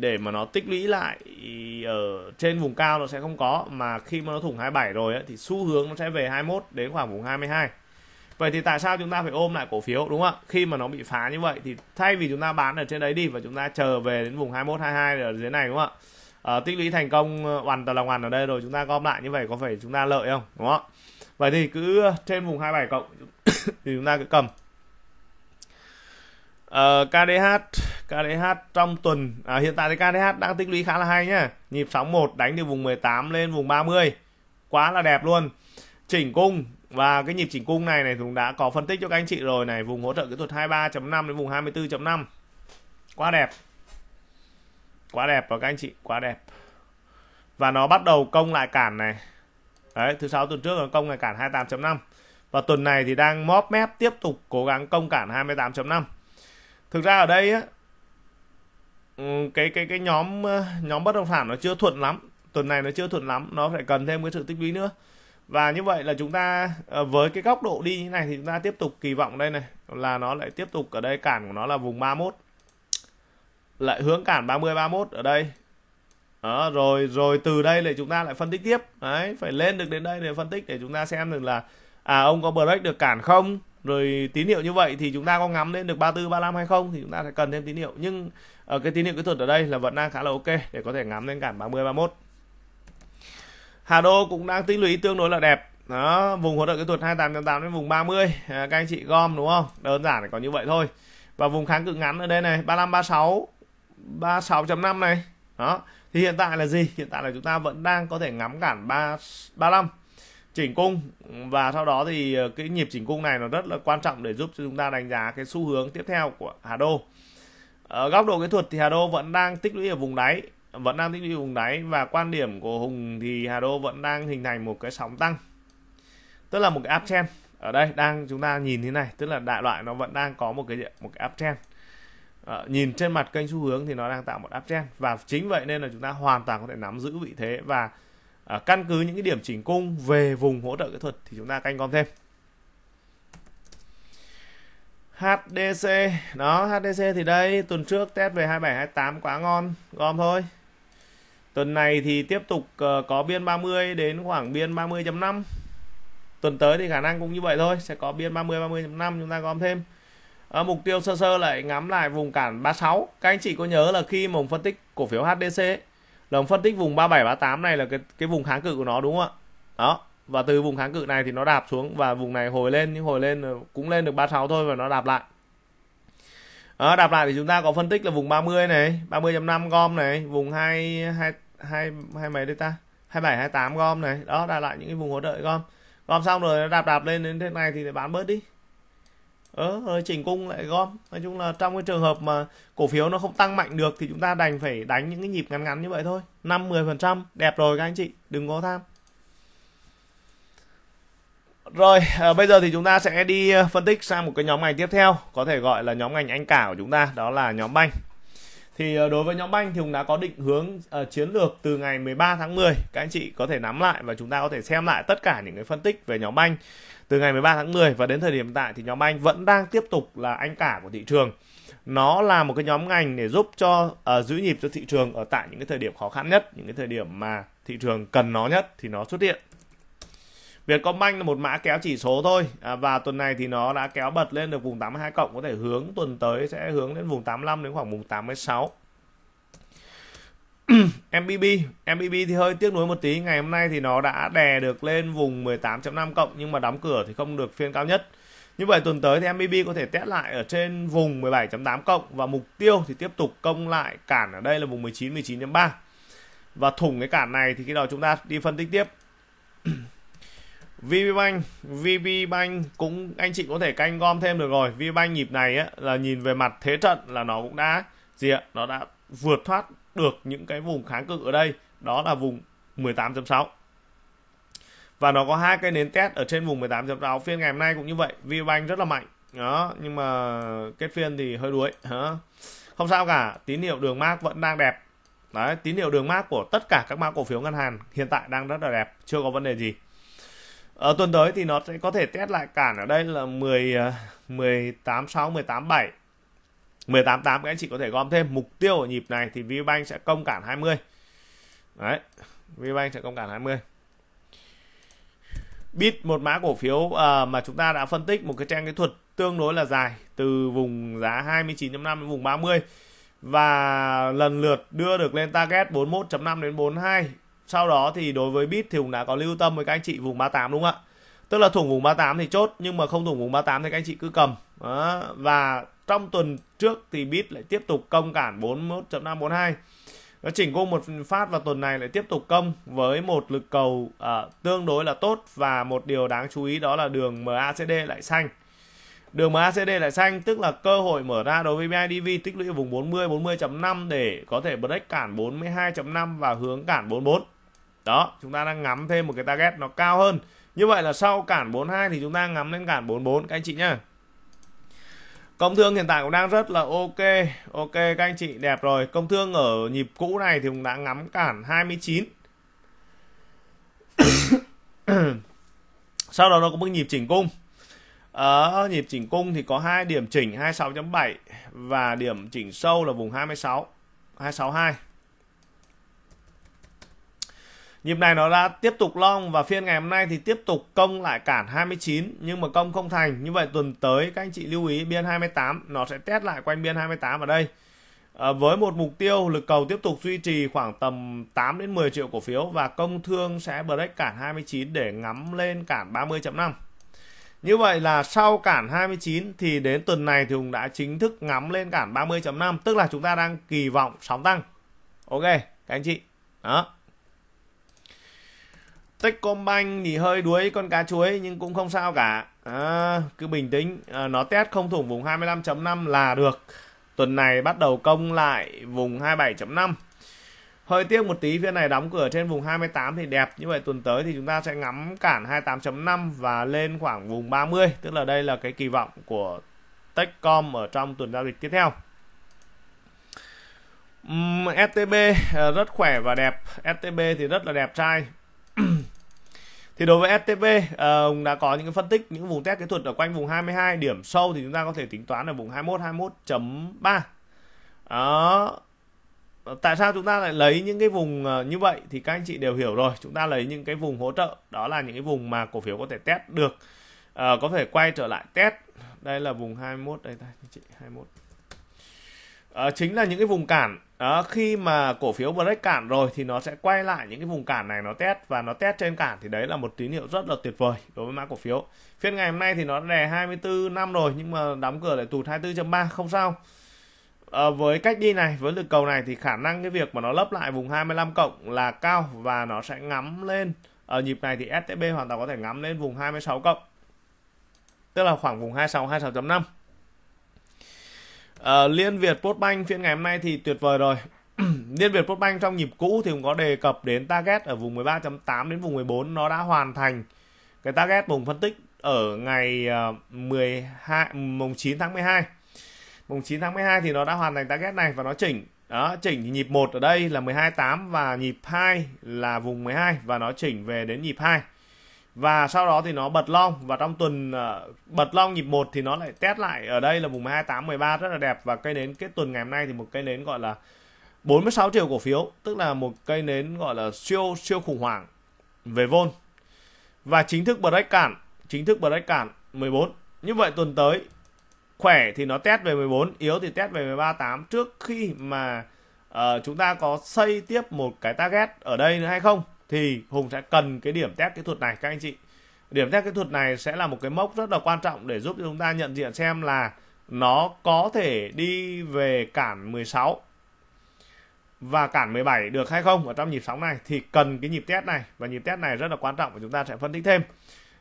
để mà nó tích lũy lại ở trên vùng cao nó sẽ không có mà khi mà nó thủng 27 rồi ấy, thì xu hướng nó sẽ về 21 đến khoảng vùng 22 vậy thì tại sao chúng ta phải ôm lại cổ phiếu đúng không ạ khi mà nó bị phá như vậy thì thay vì chúng ta bán ở trên đấy đi và chúng ta chờ về đến vùng 21 22 ở dưới này đúng không ạ à, tích lũy thành công ờ, hoàn toàn là hoàn ở đây rồi chúng ta gom lại như vậy có phải chúng ta lợi không đúng không ạ vậy thì cứ trên vùng 27 cộng thì chúng ta cứ cầm Ờ, KDH KDH trong tuần à, hiện tại thì KDH đang tích lũy khá là hay nhá nhịp sóng 1 đánh từ vùng 18 lên vùng 30 quá là đẹp luôn chỉnh cung và cái nhịp chỉnh cung này này cũng đã có phân tích cho các anh chị rồi này vùng hỗ trợ kỹ thuật 23.5 đến vùng 24.5 quá đẹp quá đẹp và các anh chị quá đẹp và nó bắt đầu công lại cản này đấy thứ sáu tuần trước nó công lại cản 28.5 và tuần này thì đang móp mép tiếp tục cố gắng công cản 28.5 thực ra ở đây á ừ, cái cái cái nhóm ờ, nhóm bất động sản nó chưa thuận lắm tuần này nó chưa thuận lắm nó phải cần thêm cái sự tích lũy nữa và như vậy là chúng ta ờ, với cái góc độ đi như này thì chúng ta tiếp tục kỳ vọng đây này là nó lại tiếp tục ở đây cản của nó là vùng 31 lại hướng cản 30 31 ở đây đó, rồi rồi từ đây là chúng ta lại phân tích tiếp đấy phải lên được đến đây để phân tích để chúng ta xem được là à ông có break được cản không rồi tín hiệu như vậy thì chúng ta có ngắm lên được 34 35 hay không thì chúng ta sẽ cần thêm tín hiệu nhưng ở ờ, cái tín hiệu kỹ thuật ở đây là vẫn đang khá là ok để có thể ngắm lên cản 30 31 Hà Đô cũng đang tích lũy tương đối là đẹp đó vùng hỗ trợ kỹ thuật 2888 đến vùng 30 à, các anh chị gom đúng không đơn giản là có như vậy thôi và vùng kháng cự ngắn ở đây này 35 36 36.5 này đó thì hiện tại là gì hiện tại là chúng ta vẫn đang có thể ngắm cản 3 35 chỉnh cung và sau đó thì ờ, cái nhịp chỉnh cung này nó rất là quan trọng để giúp cho chúng ta đánh giá cái xu hướng tiếp theo của Hà Đô. Ở ờ, góc độ kỹ thuật thì Hà Đô vẫn đang tích lũy ở vùng đáy, vẫn đang tích lũy ở vùng đáy và quan điểm của Hùng thì Hà Đô vẫn đang hình thành một cái sóng tăng. Tức là một cái uptrend. Ở đây đang chúng ta nhìn thế này, tức là đại loại nó vẫn đang có một cái một cái uptrend. À, nhìn trên mặt kênh xu hướng thì nó đang tạo một uptrend và chính vậy nên là chúng ta hoàn toàn có thể nắm giữ vị thế và à, căn cứ những cái điểm chỉnh cung về vùng hỗ trợ kỹ thuật thì chúng ta canh gom thêm HDC đó HDC thì đây tuần trước test về 27 28 quá ngon gom thôi tuần này thì tiếp tục uh, có biên 30 đến khoảng biên 30.5 tuần tới thì khả năng cũng như vậy thôi sẽ có biên 30 30.5 chúng ta gom thêm à, mục tiêu sơ sơ lại ngắm lại vùng cản 36 các anh chị có nhớ là khi mà phân tích cổ phiếu HDC ấy, Đồng phân tích vùng 37 38 này là cái cái vùng kháng cự của nó đúng không ạ? Đó, và từ vùng kháng cự này thì nó đạp xuống và vùng này hồi lên nhưng hồi lên cũng lên được 36 thôi và nó đạp lại. Đó, đạp lại thì chúng ta có phân tích là vùng 30 này, 30.5 gom này, vùng 2 2 2 2 mấy đây ta? 27 28 gom này. Đó, đạp lại những cái vùng hỗ trợ gom. Gom xong rồi nó đạp đạp lên đến thế này thì bán bớt đi ờ, chỉnh cung lại gom nói chung là trong cái trường hợp mà cổ phiếu nó không tăng mạnh được thì chúng ta đành phải đánh những cái nhịp ngắn ngắn như vậy thôi 5 10 phần trăm đẹp rồi các anh chị đừng có tham rồi à, bây giờ thì chúng ta sẽ đi à, phân tích sang một cái nhóm ngành tiếp theo có thể gọi là nhóm ngành anh cả của chúng ta đó là nhóm banh thì à, đối với nhóm banh thì cũng đã có định hướng uh, chiến lược từ ngày 13 tháng 10 các anh chị có thể nắm lại và chúng ta có thể xem lại tất cả những cái phân tích về nhóm banh từ ngày 13 tháng 10 và đến thời điểm hiện tại thì nhóm anh vẫn đang tiếp tục là anh cả của thị trường nó là một cái nhóm ngành để giúp cho uh, giữ nhịp cho thị trường ở tại những cái thời điểm khó khăn nhất những cái thời điểm mà thị trường cần nó nhất thì nó xuất hiện Vietcombank là một mã kéo chỉ số thôi à, và tuần này thì nó đã kéo bật lên được vùng 82 cộng có thể hướng tuần tới sẽ hướng đến vùng 85 đến khoảng vùng 86 MBB MBB thì hơi tiếc nuối một tí ngày hôm nay thì nó đã đè được lên vùng 18.5 cộng nhưng mà đóng cửa thì không được phiên cao nhất như vậy tuần tới thì MBB có thể test lại ở trên vùng 17.8 cộng và mục tiêu thì tiếp tục công lại cản ở đây là vùng 19 19.3 và thủng cái cản này thì khi đó chúng ta đi phân tích tiếp VPBank VPBank cũng anh chị có thể canh gom thêm được rồi VPBank nhịp này á, là nhìn về mặt thế trận là nó cũng đã gì ạ nó đã vượt thoát được những cái vùng kháng cự ở đây đó là vùng 18.6 và nó có hai cái nến test ở trên vùng 18.6 phiên ngày hôm nay cũng như vậy VBank rất là mạnh đó nhưng mà kết phiên thì hơi đuối hả không sao cả tín hiệu đường mát vẫn đang đẹp đấy tín hiệu đường mát của tất cả các mã cổ phiếu ngân hàng hiện tại đang rất là đẹp chưa có vấn đề gì ở tuần tới thì nó sẽ có thể test lại cản ở đây là 10 18 6 18 7 188 các anh chị có thể gom thêm mục tiêu ở nhịp này thì VBank sẽ công cản 20 đấy VBank sẽ công cản 20 bit một mã cổ phiếu uh, mà chúng ta đã phân tích một cái trang kỹ thuật tương đối là dài từ vùng giá 29.5 đến vùng 30 và lần lượt đưa được lên target 41.5 đến 42 sau đó thì đối với bit thì cũng đã có lưu tâm với các anh chị vùng 38 đúng không ạ tức là thủng vùng 38 thì chốt nhưng mà không thủng vùng 38 thì các anh chị cứ cầm đó. và trong tuần trước thì bit lại tiếp tục công cản 41.542 nó chỉnh cô một phát vào tuần này lại tiếp tục công với một lực cầu uh, tương đối là tốt và một điều đáng chú ý đó là đường MACD lại xanh đường MACD lại xanh tức là cơ hội mở ra đối với BIDV tích lũy vùng 40 40.5 để có thể break cản 42.5 và hướng cản 44 đó chúng ta đang ngắm thêm một cái target nó cao hơn như vậy là sau cản 42 thì chúng ta ngắm lên cản 44 các anh chị nhá Công thương hiện tại cũng đang rất là ok Ok các anh chị đẹp rồi Công thương ở nhịp cũ này thì cũng đã ngắm cản 29 Sau đó nó có một nhịp chỉnh cung ở ờ, nhịp chỉnh cung thì có hai điểm chỉnh 26.7 và điểm chỉnh sâu là vùng 26 262 Nhịp này nó đã tiếp tục long và phiên ngày hôm nay thì tiếp tục công lại cản 29 nhưng mà công không thành. Như vậy tuần tới các anh chị lưu ý biên 28 nó sẽ test lại quanh biên 28 ở đây. À, với một mục tiêu lực cầu tiếp tục duy trì khoảng tầm 8 đến 10 triệu cổ phiếu và công thương sẽ break cản 29 để ngắm lên cản 30.5. Như vậy là sau cản 29 thì đến tuần này thì Hùng đã chính thức ngắm lên cản 30.5 tức là chúng ta đang kỳ vọng sóng tăng. Ok các anh chị. Đó. Techcombank thì hơi đuối con cá chuối nhưng cũng không sao cả. À, cứ bình tĩnh, à, nó test không thủng vùng 25.5 là được. Tuần này bắt đầu công lại vùng 27.5. Hơi tiếc một tí phiên này đóng cửa trên vùng 28 thì đẹp. Như vậy tuần tới thì chúng ta sẽ ngắm cản 28.5 và lên khoảng vùng 30. Tức là đây là cái kỳ vọng của Techcom ở trong tuần giao dịch tiếp theo. STB à, rất khỏe và đẹp. STB thì rất là đẹp trai thì đối với STP uh, ờ, đã có những phân tích những vùng test kỹ thuật ở quanh vùng 22 điểm sâu thì chúng ta có thể tính toán ở vùng 21 21.3 đó tại sao chúng ta lại lấy những cái vùng ờ, như vậy thì các anh chị đều hiểu rồi chúng ta lấy những cái vùng hỗ trợ đó là những cái vùng mà cổ phiếu có thể test được uh, có thể quay trở lại test đây là vùng 21 đây ta anh chị 21 Ờ, chính là những cái vùng cản à, khi mà cổ phiếu break cản rồi thì nó sẽ quay lại những cái vùng cản này nó test và nó test trên cản thì đấy là một tín hiệu rất là tuyệt vời đối với mã cổ phiếu phiên ngày hôm nay thì nó đè 24 năm rồi nhưng mà đóng cửa lại tụt 24.3 không sao à, với cách đi này với lực cầu này thì khả năng cái việc mà nó lấp lại vùng 25 cộng là cao và nó sẽ ngắm lên ở nhịp này thì STB hoàn toàn có thể ngắm lên vùng 26 cộng tức là khoảng vùng 26 26.5 Uh, Liên Việt Postbank phiên ngày hôm nay thì tuyệt vời rồi. Liên Việt Postbank trong nhịp cũ thì cũng có đề cập đến target ở vùng 13.8 đến vùng 14 nó đã hoàn thành cái target vùng phân tích ở ngày 12 ờ, mùng 9 tháng 12. Mùng 9 tháng 12 thì nó đã hoàn thành target này và nó chỉnh đó, chỉnh nhịp 1 ở đây là 12.8 và nhịp 2 là vùng 12 và nó chỉnh về đến nhịp 2 và sau đó thì nó bật long và trong tuần uh, bật long nhịp 1 thì nó lại test lại ở đây là vùng 28 13 rất là đẹp và cây nến kết tuần ngày hôm nay thì một cây nến gọi là 46 triệu cổ phiếu tức là một cây nến gọi là siêu siêu khủng hoảng về vol và chính thức break cản chính thức break cản 14 như vậy tuần tới khỏe thì nó test về 14 yếu thì test về 138 trước khi mà uh, chúng ta có xây tiếp một cái target ở đây nữa hay không thì Hùng sẽ cần cái điểm test kỹ thuật này các anh chị. Điểm test kỹ thuật này sẽ là một cái mốc rất là quan trọng để giúp chúng ta nhận diện xem là nó có thể đi về cản 16 và cản 17 được hay không ở trong nhịp sóng này thì cần cái nhịp test này và nhịp test này rất là quan trọng và chúng ta sẽ phân tích thêm.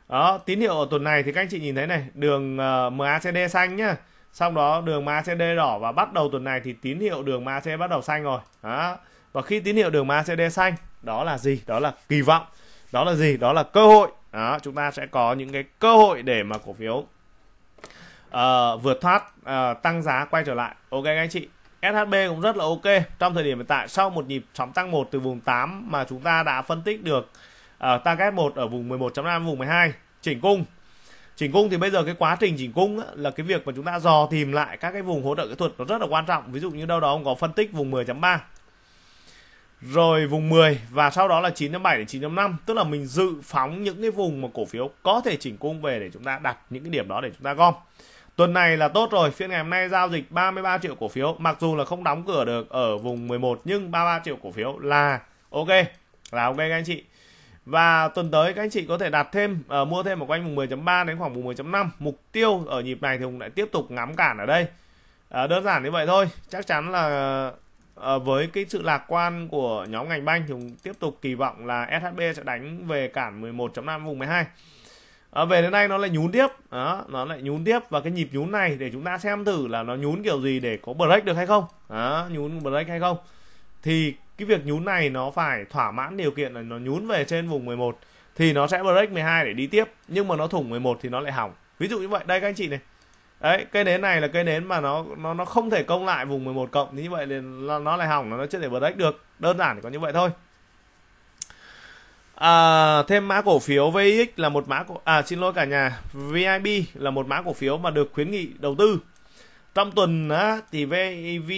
Đó, tín hiệu ở tuần này thì các anh chị nhìn thấy này, đường ờ, MACD xanh nhá. Sau đó đường MACD đỏ và bắt đầu tuần này thì tín hiệu đường MACD bắt đầu xanh rồi. Đó. Và khi tín hiệu đường MACD xanh đó là gì đó là kỳ vọng đó là gì đó là cơ hội đó chúng ta sẽ có những cái cơ hội để mà cổ phiếu uh, vượt thoát uh, tăng giá quay trở lại ok các anh chị SHB cũng rất là ok trong thời điểm hiện tại sau một nhịp sóng tăng một từ vùng 8 mà chúng ta đã phân tích được uh, target 1 ở vùng 11.5 vùng 12 chỉnh cung chỉnh cung thì bây giờ cái quá trình chỉnh cung á, là cái việc mà chúng ta dò tìm lại các cái vùng hỗ trợ kỹ thuật nó rất là quan trọng ví dụ như đâu đó ông có phân tích vùng 10.3 rồi vùng 10 và sau đó là 9.7 đến 9.5 tức là mình dự phóng những cái vùng mà cổ phiếu có thể chỉnh cung về để chúng ta đặt những cái điểm đó để chúng ta gom tuần này là tốt rồi phiên ngày hôm nay giao dịch 33 triệu cổ phiếu mặc dù là không đóng cửa được ở vùng 11 nhưng 33 triệu cổ phiếu là ok là ok các anh chị và tuần tới các anh chị có thể đặt thêm uh, mua thêm ở quanh vùng 10.3 đến khoảng vùng 10.5 mục tiêu ở nhịp này thì cũng lại tiếp tục ngắm cản ở đây uh, đơn giản như vậy thôi chắc chắn là À, với cái sự lạc quan của nhóm ngành banh thì tiếp tục kỳ vọng là SHB sẽ đánh về cản 11.5 vùng 12. À, ờ, về đến đây nó lại nhún tiếp, đó, nó lại nhún tiếp và cái nhịp nhún này để chúng ta xem thử là nó nhún kiểu gì để có break được hay không, đó, nhún break hay không. Thì cái việc nhún này nó phải thỏa mãn điều kiện là nó nhún về trên vùng 11 thì nó sẽ break 12 để đi tiếp nhưng mà nó thủng 11 thì nó lại hỏng. Ví dụ như vậy, đây các anh chị này, đấy cây nến này là cây nến mà nó nó nó không thể công lại vùng 11 cộng như vậy thì nó, nó lại hỏng nó chưa thể break được đơn giản có như vậy thôi à, thêm mã cổ phiếu VX là một mã cổ à xin lỗi cả nhà VIB là một mã cổ phiếu mà được khuyến nghị đầu tư trong tuần á, thì VIV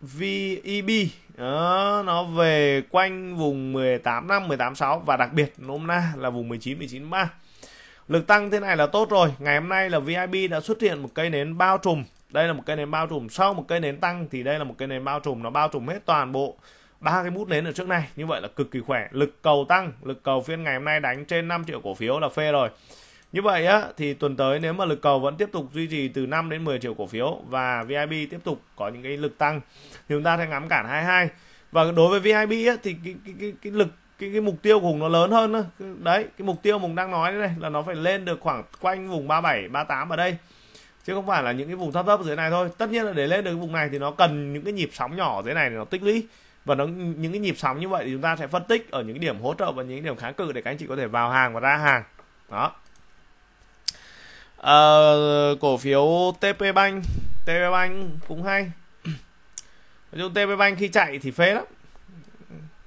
VIB đó, nó về quanh vùng 18 năm 18 6 và đặc biệt nôm na là vùng 19 19 3 lực tăng thế này là tốt rồi ngày hôm nay là vip đã xuất hiện một cây nến bao trùm đây là một cây nến bao trùm sau một cây nến tăng thì đây là một cây nến bao trùm nó bao trùm hết toàn bộ ba cái bút nến ở trước này như vậy là cực kỳ khỏe lực cầu tăng lực cầu phiên ngày hôm nay đánh trên 5 triệu cổ phiếu là phê rồi như vậy á, thì tuần tới nếu mà lực cầu vẫn tiếp tục duy trì từ 5 đến 10 triệu cổ phiếu và VIP tiếp tục có những cái lực tăng thì chúng ta sẽ ngắm cản 22. Và đối với VIP á, thì cái, cái, cái, cái lực cái cái mục tiêu của Hùng nó lớn hơn đấy cái mục tiêu Hùng đang nói đây là nó phải lên được khoảng quanh vùng 37 38 ở đây chứ không phải là những cái vùng thấp thấp dưới này thôi tất nhiên là để lên được cái vùng này thì nó cần những cái nhịp sóng nhỏ dưới này để nó tích lũy và nó những cái nhịp sóng như vậy thì chúng ta sẽ phân tích ở những cái điểm hỗ trợ và những điểm kháng cự để các anh chị có thể vào hàng và ra hàng đó à, cổ phiếu TP Bank TP Bank cũng hay nói chung TP Bank khi chạy thì phê lắm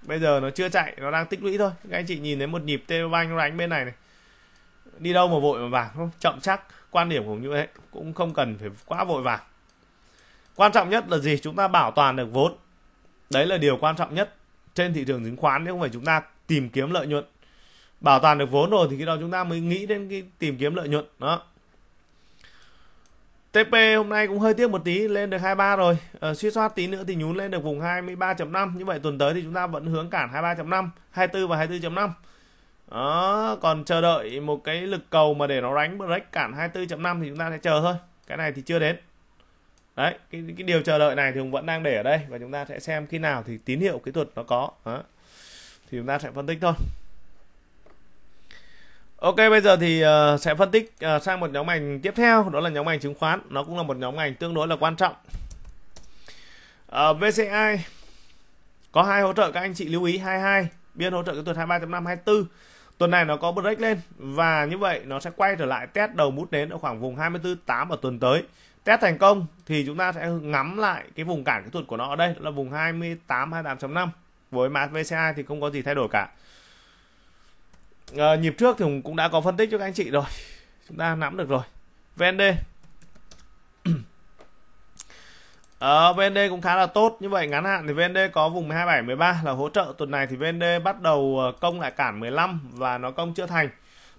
bây giờ nó chưa chạy nó đang tích lũy thôi các anh chị nhìn thấy một nhịp Techcombank nó đánh bên này này đi đâu mà vội mà vàng không chậm chắc quan điểm của như thế cũng không cần phải quá vội vàng quan trọng nhất là gì chúng ta bảo toàn được vốn đấy là điều quan trọng nhất trên thị trường chứng khoán chứ không phải chúng ta tìm kiếm lợi nhuận bảo toàn được vốn rồi thì khi đó chúng ta mới nghĩ đến cái tìm kiếm lợi nhuận đó TP hôm nay cũng hơi tiếc một tí lên được 23 rồi à, suy soát tí nữa thì nhún lên được vùng 23.5 như vậy tuần tới thì chúng ta vẫn hướng cản 23.5 24 và 24.5 đó còn chờ đợi một cái lực cầu mà để nó đánh break cản 24.5 thì chúng ta sẽ chờ thôi cái này thì chưa đến đấy cái, cái điều chờ đợi này thì cũng vẫn đang để ở đây và chúng ta sẽ xem khi nào thì tín hiệu kỹ thuật nó có đó. thì chúng ta sẽ phân tích thôi Ok bây giờ thì uh, sẽ phân tích uh, sang một nhóm ngành tiếp theo đó là nhóm ngành chứng khoán nó cũng là một nhóm ngành tương đối là quan trọng uh, VCI có hai hỗ trợ các anh chị lưu ý 22 biên hỗ trợ cái tuần 23.5 24 tuần này nó có break lên và như vậy nó sẽ quay trở lại test đầu mút đến ở khoảng vùng 24.8 ở tuần tới test thành công thì chúng ta sẽ ngắm lại cái vùng cản kỹ thuật của nó ở đây đó là vùng 28 28.5 với mã VCI thì không có gì thay đổi cả à, nhịp trước thì cũng đã có phân tích cho các anh chị rồi chúng ta nắm được rồi VND à, VND cũng khá là tốt như vậy ngắn hạn thì VND có vùng 12 13 là hỗ trợ tuần này thì VND bắt đầu ờ, công lại cản 15 và nó công chưa thành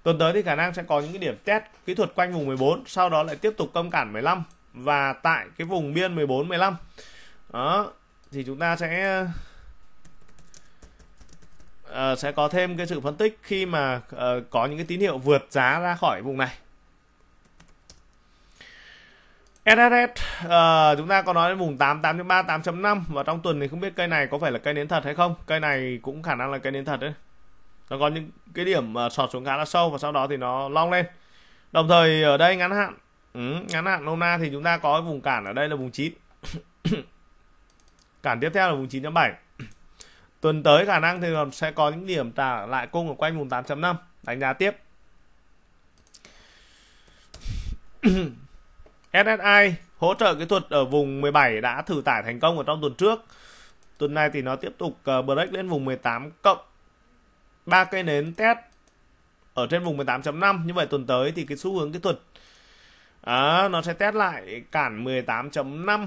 tuần tới thì khả năng sẽ có những cái điểm test kỹ thuật quanh vùng 14 sau đó lại tiếp tục công cản 15 và tại cái vùng biên 14 15 đó thì chúng ta sẽ Ờ, sẽ có thêm cái sự phân tích khi mà uh, có những cái tín hiệu vượt giá ra khỏi vùng này SSS uh, ờ, chúng ta có nói đến vùng 8, 8.3, 8.5 và trong tuần thì không biết cây này có phải là cây nến thật hay không. Cây này cũng khả năng là cây nến thật đấy. Nó có những cái điểm uh, sọt xuống khá là sâu và sau đó thì nó long lên. Đồng thời ở đây ngắn hạn, ừ, ngắn hạn nôm na thì chúng ta có vùng cản ở đây là vùng 9. cản tiếp theo là vùng 9.7 tuần tới khả năng thì sẽ có những điểm trả lại cung ở quanh vùng 8.5 đánh giá tiếp SSI hỗ trợ kỹ thuật ở vùng 17 đã thử tải thành công ở trong tuần trước tuần này thì nó tiếp tục ờ, break lên vùng 18 cộng ba cây nến test ở trên vùng 18.5 như vậy tuần tới thì cái xu hướng kỹ thuật à, nó sẽ test lại cản 18.5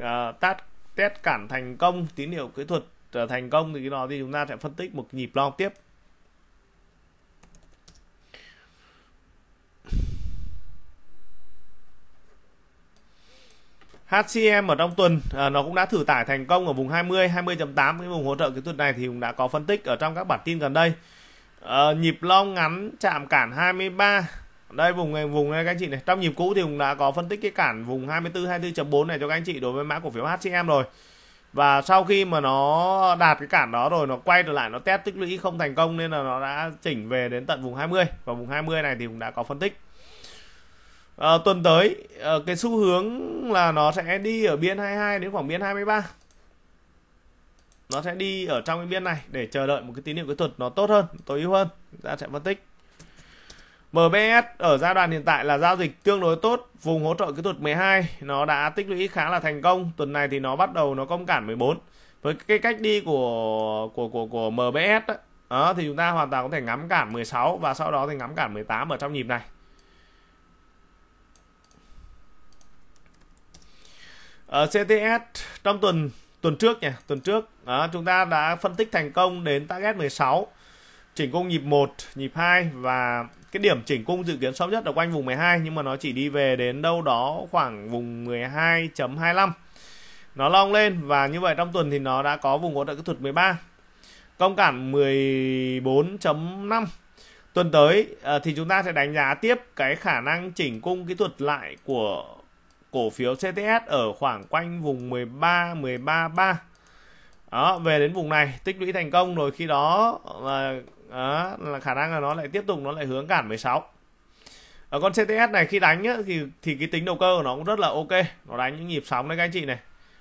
à, ờ, test cản thành công tín hiệu kỹ thuật trở ờ, thành công thì cái đó thì chúng ta sẽ phân tích một nhịp long tiếp HCM ở trong tuần à, nó cũng đã thử tải thành công ở vùng 20 20.8 cái vùng hỗ trợ kỹ thuật này thì cũng đã có phân tích ở trong các bản tin gần đây à, nhịp long ngắn chạm cản 23 đây vùng này vùng này các anh chị này trong nhịp cũ thì cũng đã có phân tích cái cản vùng 24 24.4 này cho các anh chị đối với mã cổ phiếu HCM rồi và sau khi mà nó đạt cái cản đó rồi nó quay trở lại nó test tích lũy không thành công nên là nó đã chỉnh về đến tận vùng 20 và vùng 20 này thì cũng đã có phân tích à, tuần tới à, cái xu hướng là nó sẽ đi ở biên 22 đến khoảng biên 23 nó sẽ đi ở trong cái biên này để chờ đợi một cái tín hiệu kỹ thuật nó tốt hơn tối ưu hơn chúng ta sẽ phân tích MBS ở giai đoạn hiện tại là giao dịch tương đối tốt vùng hỗ trợ kỹ thuật 12 nó đã tích lũy khá là thành công tuần này thì nó bắt đầu nó công cản 14 với cái cách đi của của của của MBS đó, đó, thì chúng ta hoàn toàn có thể ngắm cản 16 và sau đó thì ngắm cản 18 ở trong nhịp này ở ờ, CTS trong tuần tuần trước nhỉ tuần trước đó, chúng ta đã phân tích thành công đến target 16 chỉnh cung nhịp 1 nhịp 2 và cái điểm chỉnh cung dự kiến sớm nhất ở quanh vùng 12 nhưng mà nó chỉ đi về đến đâu đó khoảng vùng 12.25 nó long lên và như vậy trong tuần thì nó đã có vùng hỗ trợ kỹ thuật 13 công cản 14.5 tuần tới ờ, thì chúng ta sẽ đánh giá tiếp cái khả năng chỉnh cung kỹ thuật lại của cổ phiếu CTS ở khoảng quanh vùng 13 133 đó về đến vùng này tích lũy thành công rồi khi đó là ờ, đó là khả năng là nó lại tiếp tục nó lại hướng cản 16 ở con CTS này khi đánh ấy, thì thì cái tính đầu cơ của nó cũng rất là ok nó đánh những nhịp sóng đấy các anh chị này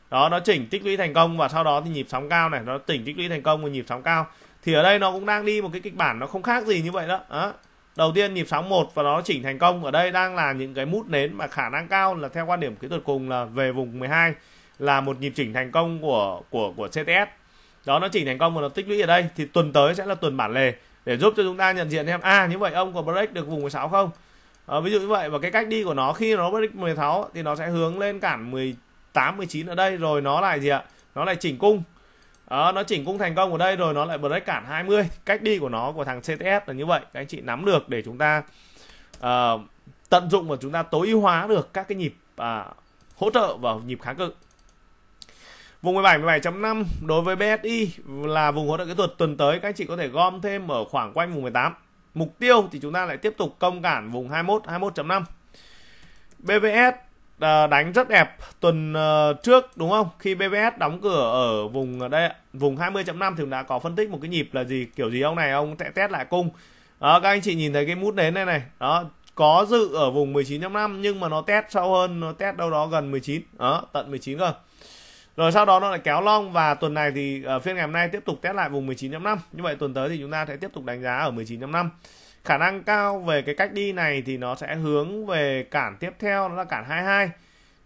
đó nó chỉnh tích lũy thành công và sau đó thì nhịp sóng cao này nó chỉnh tích lũy thành công và nhịp sóng cao thì ở đây nó cũng đang đi một cái kịch bản nó không khác gì như vậy đó, đó. đầu tiên nhịp sóng một và nó chỉnh thành công ở đây đang là những cái mút nến mà khả năng cao là theo quan điểm kỹ thuật cùng là về vùng 12 là một nhịp chỉnh thành công của của của CTS đó nó chỉnh thành công và nó tích lũy ở đây thì tuần tới sẽ là tuần bản lề để giúp cho chúng ta nhận diện xem à như vậy ông có break được vùng 16 không à, ví dụ như vậy và cái cách đi của nó khi nó break 16 thì nó sẽ hướng lên cản 18 19 ở đây rồi nó lại gì ạ nó lại chỉnh cung à, nó chỉnh cung thành công ở đây rồi nó lại break cản 20 cách đi của nó của thằng CTS là như vậy các anh chị nắm được để chúng ta uh, tận dụng và chúng ta tối ưu hóa được các cái nhịp uh, hỗ trợ và nhịp kháng cự Vùng 17 17.5 đối với BSI là vùng hỗ trợ kỹ thuật tuần tới các anh chị có thể gom thêm ở khoảng quanh vùng 18. Mục tiêu thì chúng ta lại tiếp tục công cản vùng 21 21.5. BVS đánh rất đẹp tuần ờ, trước đúng không? Khi BVS đóng cửa ở vùng đây vùng 20.5 thì đã có phân tích một cái nhịp là gì, kiểu gì ông này ông sẽ test lại cung. Đó, các anh chị nhìn thấy cái mút nến này này, đó, có dự ở vùng 19.5 nhưng mà nó test sâu hơn, nó test đâu đó gần 19, đó, tận 19 cơ. Rồi sau đó nó lại kéo long và tuần này thì ở ờ, phiên ngày hôm nay tiếp tục test lại vùng 19.5. Như vậy tuần tới thì chúng ta sẽ tiếp tục đánh giá ở 19.5. Khả năng cao về cái cách đi này thì nó sẽ hướng về cản tiếp theo đó là cản 22.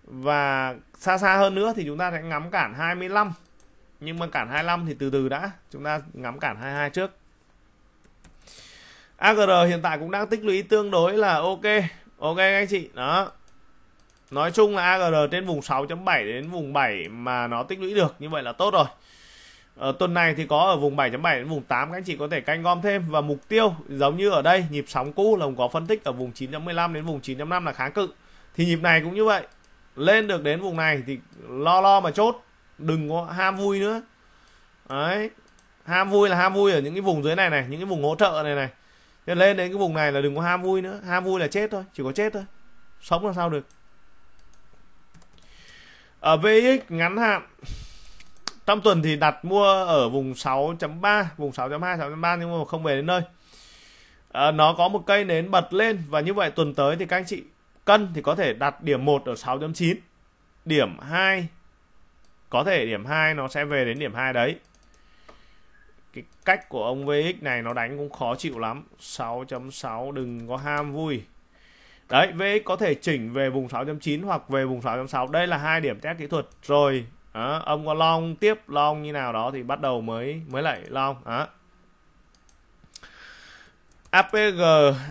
Và xa xa hơn nữa thì chúng ta sẽ ngắm cản 25. Nhưng mà cản 25 thì từ từ đã, chúng ta ngắm cản 22 trước. AGR hiện tại cũng đang tích lũy tương đối là ok. Ok anh chị, đó. Nói chung là AGR trên vùng 6.7 đến vùng 7 mà nó tích lũy được như vậy là tốt rồi. Ở ờ, tuần này thì có ở vùng 7.7 đến vùng 8 các anh chị có thể canh gom thêm và mục tiêu giống như ở đây nhịp sóng cũ là có phân tích ở vùng 9.15 đến vùng 9.5 là kháng cự. Thì nhịp này cũng như vậy. Lên được đến vùng này thì lo lo mà chốt, đừng có ham vui nữa. Đấy. Ham vui là ham vui ở những cái vùng dưới này này, những cái vùng hỗ trợ này này. Nên lên đến cái vùng này là đừng có ham vui nữa, ham vui là chết thôi, chỉ có chết thôi. Sống làm sao được ở VX ngắn hạn trong tuần thì đặt mua ở vùng 6.3 vùng 6.2 6.3 nhưng mà không về đến nơi à, nó có một cây nến bật lên và như vậy tuần tới thì các anh chị cân thì có thể đặt điểm 1 ở 6.9 điểm 2 có thể điểm 2 nó sẽ về đến điểm 2 đấy cái cách của ông VX này nó đánh cũng khó chịu lắm 6.6 đừng có ham vui đấy VX có thể chỉnh về vùng 6.9 hoặc về vùng 6.6 đây là hai điểm test kỹ thuật rồi đó, ông có long tiếp long như nào đó thì bắt đầu mới mới lại long đó. APG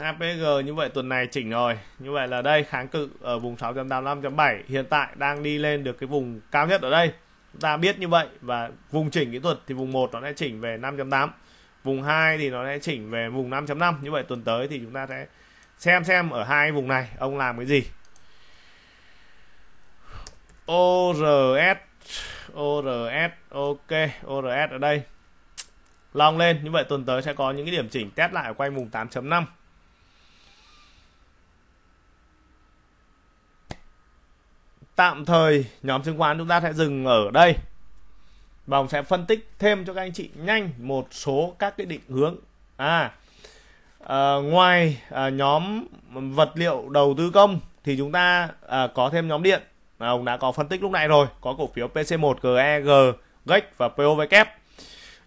APG như vậy tuần này chỉnh rồi như vậy là đây kháng cự ở vùng 6.85.7 hiện tại đang đi lên được cái vùng cao nhất ở đây chúng ta biết như vậy và vùng chỉnh kỹ thuật thì vùng 1 nó sẽ chỉnh về 5.8 vùng 2 thì nó sẽ chỉnh về vùng 5.5 như vậy tuần tới thì chúng ta sẽ xem xem ở hai vùng này ông làm cái gì ORS ORS ok ORS ở đây long lên như vậy tuần tới sẽ có những cái điểm chỉnh test lại ở quanh vùng 8.5 tạm thời nhóm chứng khoán chúng ta sẽ dừng ở đây và ông sẽ phân tích thêm cho các anh chị nhanh một số các cái định hướng à à, ngoài à, nhóm vật liệu đầu tư công thì chúng ta à, có thêm nhóm điện mà ông đã có phân tích lúc này rồi có cổ phiếu PC1 GEG GEC và POVK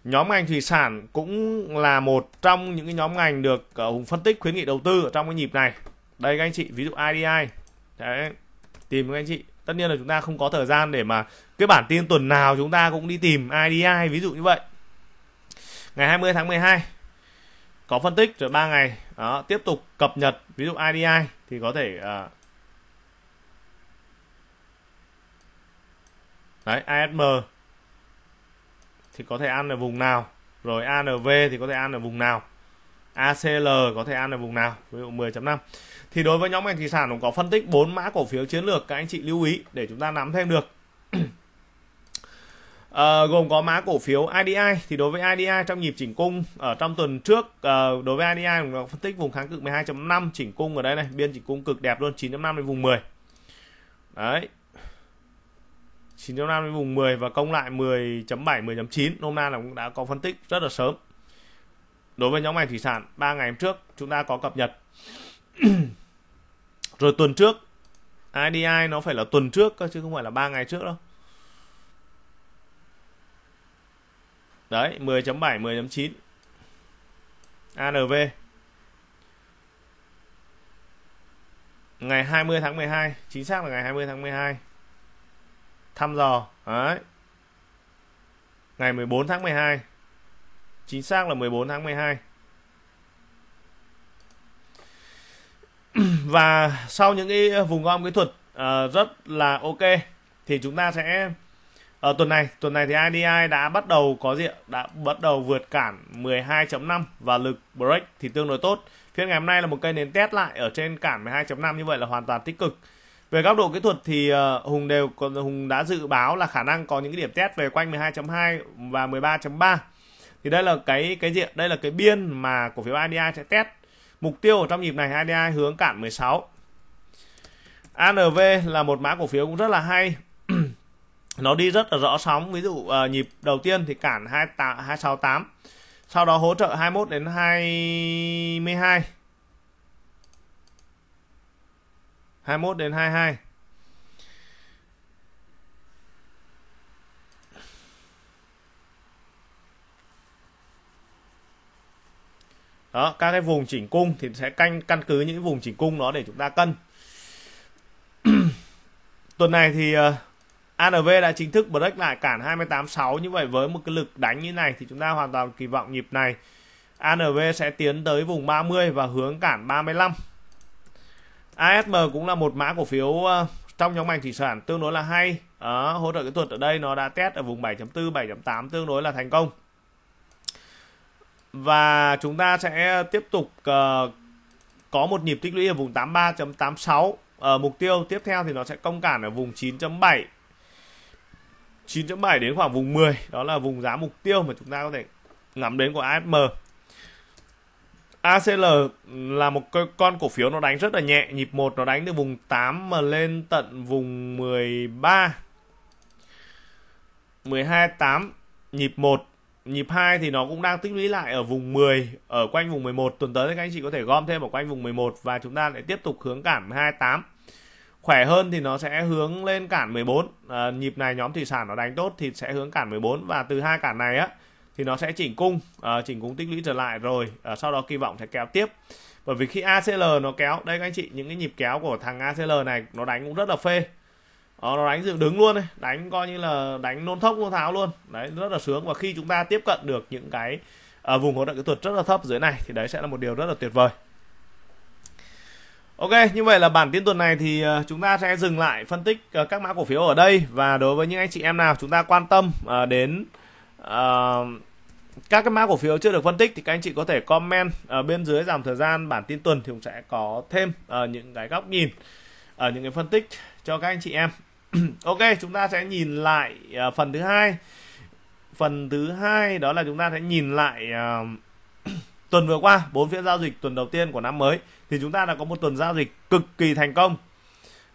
nhóm ngành thủy sản cũng là một trong những cái nhóm ngành được Hùng phân tích khuyến nghị đầu tư ở trong cái nhịp này đây các anh chị ví dụ IDI đấy tìm các anh chị tất nhiên là chúng ta không có thời gian để mà cái bản tin tuần nào chúng ta cũng đi tìm IDI ví dụ như vậy ngày 20 tháng 12 có phân tích rồi 3 ngày đó, tiếp tục cập nhật ví dụ IDI thì có thể uh, đấy ASM thì có thể ăn ở vùng nào rồi ANV thì có thể ăn ở vùng nào ACL có thể ăn ở vùng nào ví dụ 10.5 thì đối với nhóm ngành thủy sản cũng có phân tích bốn mã cổ phiếu chiến lược các anh chị lưu ý để chúng ta nắm thêm được À, gồm có mã cổ phiếu IDI thì đối với IDI trong nhịp chỉnh cung ở trong tuần trước à, đối với IDI nó phân tích vùng kháng cự 12.5 chỉnh cung ở đây này biên chỉnh cung cực đẹp luôn 9.5 đến vùng 10 đấy 9.5 đến vùng 10 và công lại 10.7 10.9 hôm nay là cũng đã có phân tích rất là sớm đối với nhóm ngành thủy sản 3 ngày hôm trước chúng ta có cập nhật rồi tuần trước IDI nó phải là tuần trước chứ không phải là 3 ngày trước đâu đấy 10.7 10.9 ANV ngày 20 tháng 12 chính xác là ngày 20 tháng 12 thăm dò đấy ngày 14 tháng 12 chính xác là 14 tháng 12 và sau những cái vùng gom kỹ thuật uh, rất là ok thì chúng ta sẽ à, tuần này tuần này thì IDI đã bắt đầu có diện đã bắt đầu vượt cản 12.5 và lực break thì tương đối tốt phiên ngày hôm nay là một cây nến test lại ở trên cản 12.5 như vậy là hoàn toàn tích cực về góc độ kỹ thuật thì ờ, Hùng đều Hùng đã dự báo là khả năng có những cái điểm test về quanh 12.2 và 13.3 thì đây là cái cái diện đây là cái biên mà cổ phiếu IDI sẽ test mục tiêu ở trong nhịp này IDI hướng cản 16 ANV là một mã cổ phiếu cũng rất là hay nó đi rất là rõ sóng ví dụ uh, nhịp đầu tiên thì cản 268 sau đó hỗ trợ 21 đến 22 21 đến 22 đó các cái vùng chỉnh cung thì sẽ canh căn cứ những vùng chỉnh cung đó để chúng ta cân tuần này thì uh, ANV đã chính thức break lại cản 286 như vậy với một cái lực đánh như này thì chúng ta hoàn toàn kỳ vọng nhịp này ANV sẽ tiến tới vùng 30 và hướng cản 35. ASM cũng là một mã cổ phiếu ờ, trong nhóm ngành thủy sản tương đối là hay. Đó, hỗ trợ kỹ thuật ở đây nó đã test ở vùng 7.4, 7.8 tương đối là thành công. Và chúng ta sẽ tiếp tục uh, có một nhịp tích lũy ở vùng 83.86. Ở ờ, mục tiêu tiếp theo thì nó sẽ công cản ở vùng 9.7 9.7 đến khoảng vùng 10 đó là vùng giá mục tiêu mà chúng ta có thể ngắm đến của ASM ACL là một con cổ phiếu nó đánh rất là nhẹ nhịp một nó đánh từ vùng 8 mà lên tận vùng 13 12 8 nhịp 1 nhịp 2 thì nó cũng đang tích lũy lại ở vùng 10 ở quanh vùng 11 tuần tới thì các anh chị có thể gom thêm ở quanh vùng 11 và chúng ta lại tiếp tục hướng cản 28 khỏe hơn thì nó sẽ hướng lên cản 14 à, nhịp này nhóm thủy sản nó đánh tốt thì sẽ hướng cản 14 và từ hai cản này á thì nó sẽ chỉnh cung à, chỉnh cung tích lũy trở lại rồi à, sau đó kỳ vọng sẽ kéo tiếp bởi vì khi ACL nó kéo đây các anh chị những cái nhịp kéo của thằng ACL này nó đánh cũng rất là phê đó, nó đánh dựng đứng luôn này đánh coi như là đánh nôn thốc nôn tháo luôn đấy rất là sướng và khi chúng ta tiếp cận được những cái à, vùng hỗ trợ kỹ thuật rất là thấp dưới này thì đấy sẽ là một điều rất là tuyệt vời Ok, như vậy là bản tin tuần này thì ờ, chúng ta sẽ dừng lại phân tích ờ, các mã cổ phiếu ở đây và đối với những anh chị em nào chúng ta quan tâm ờ, đến các cái mã cổ phiếu chưa được phân tích thì các anh chị có thể comment ở bên dưới dòng thời gian bản tin tuần thì cũng sẽ có thêm những cái góc nhìn ở những cái phân tích cho các anh chị em. ok, chúng ta sẽ nhìn lại phần thứ hai. Phần thứ hai đó là chúng ta sẽ nhìn lại tuần vừa qua, bốn phiên giao dịch tuần đầu tiên của năm mới thì chúng ta đã có một tuần giao dịch cực kỳ thành công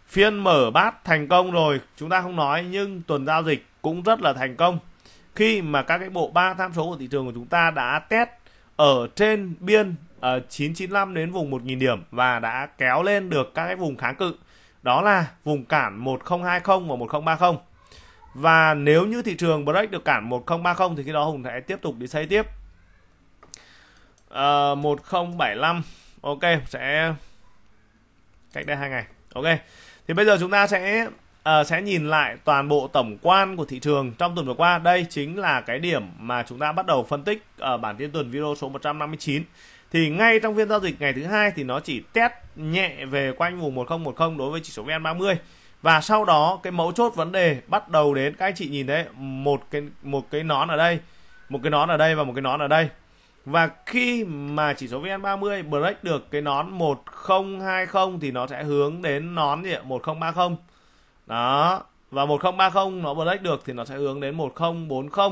phiên mở bát thành công rồi chúng ta không nói nhưng tuần giao dịch cũng rất là thành công khi mà các cái bộ ba tham số của thị trường của chúng ta đã test ở trên biên ở ờ, 995 đến vùng 1000 điểm và đã kéo lên được các cái vùng kháng cự đó là vùng cản 1020 và 1030 và nếu như thị trường break được cản 1030 thì khi đó Hùng sẽ tiếp tục đi xây tiếp uh, ờ, 1075 ok sẽ cách đây hai ngày ok thì bây giờ chúng ta sẽ uh, sẽ nhìn lại toàn bộ tổng quan của thị trường trong tuần vừa qua đây chính là cái điểm mà chúng ta bắt đầu phân tích ở bản tin tuần video số 159 thì ngay trong phiên giao dịch ngày thứ hai thì nó chỉ test nhẹ về quanh vùng 1010 đối với chỉ số VN30 và sau đó cái mẫu chốt vấn đề bắt đầu đến các anh chị nhìn thấy một cái một cái nón ở đây một cái nón ở đây và một cái nón ở đây và khi mà chỉ số VN30 break được cái nón 1020 thì nó sẽ hướng đến nón gì ạ? 1030. Đó, và 1030 nó break được thì nó sẽ hướng đến 1040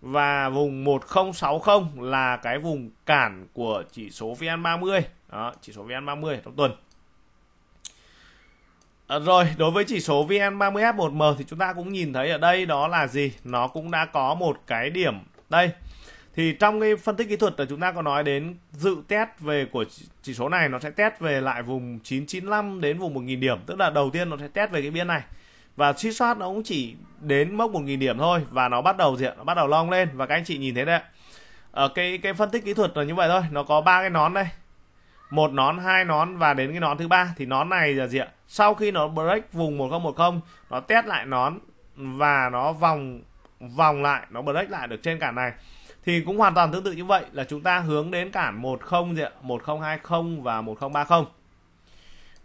và vùng 1060 là cái vùng cản của chỉ số VN30. Đó, chỉ số VN30 trong tuần. À, rồi, đối với chỉ số VN30F1M thì chúng ta cũng nhìn thấy ở đây đó là gì? Nó cũng đã có một cái điểm đây thì trong cái phân tích kỹ thuật là chúng ta có nói đến dự test về của chỉ số này nó sẽ test về lại vùng 995 đến vùng 1000 điểm tức là đầu tiên nó sẽ test về cái biên này và suy soát nó cũng chỉ đến mốc 1000 điểm thôi và nó bắt đầu diện nó bắt đầu long lên và các anh chị nhìn thấy đấy ở ờ, cái cái phân tích kỹ thuật là như vậy thôi nó có ba cái nón đây một nón hai nón và đến cái nón thứ ba thì nón này là gì ạ sau khi nó break vùng 1010 nó test lại nón và nó vòng vòng lại nó break lại được trên cản này thì cũng hoàn toàn tương tự như vậy là chúng ta hướng đến cản 10 gì ạ 1020 và 1030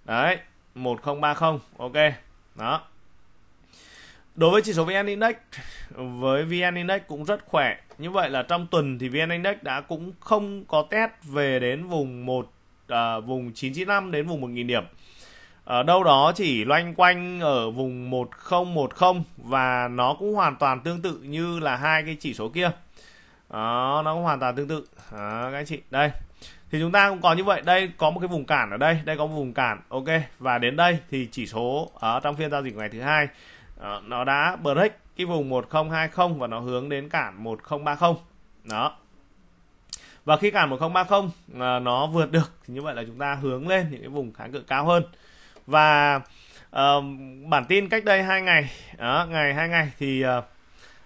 đấy 1030 ok đó đối với chỉ số VN Index với VN Index cũng rất khỏe như vậy là trong tuần thì VN Index đã cũng không có test về đến vùng 1 à, vùng 995 đến vùng 1000 điểm ở đâu đó chỉ loanh quanh ở vùng 1010 và nó cũng hoàn toàn tương tự như là hai cái chỉ số kia đó nó cũng hoàn toàn tương tự đó, các anh chị đây thì chúng ta cũng có như vậy đây có một cái vùng cản ở đây đây có một vùng cản ok và đến đây thì chỉ số ở ờ, trong phiên giao dịch ngày thứ hai ờ, nó đã break cái vùng 1020 và nó hướng đến cản 1030 đó và khi cản 1030 à, ờ, nó vượt được thì như vậy là chúng ta hướng lên những cái vùng kháng cự cao hơn và uh, bản tin cách đây hai ngày đó, ngày hai ngày thì uh,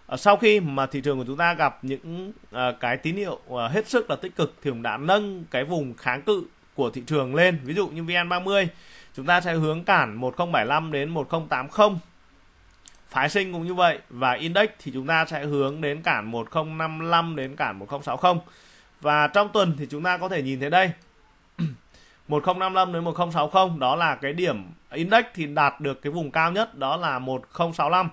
Ờ, sau khi mà thị trường của chúng ta gặp những ờ, cái tín hiệu ờ, hết sức là tích cực thì cũng đã nâng cái vùng kháng cự của thị trường lên ví dụ như VN30 chúng ta sẽ hướng cản 1075 đến 1080 phái sinh cũng như vậy và index thì chúng ta sẽ hướng đến cản 1055 đến cản 1060 và trong tuần thì chúng ta có thể nhìn thấy đây 1055 đến 1060 đó là cái điểm index thì đạt được cái vùng cao nhất đó là 1065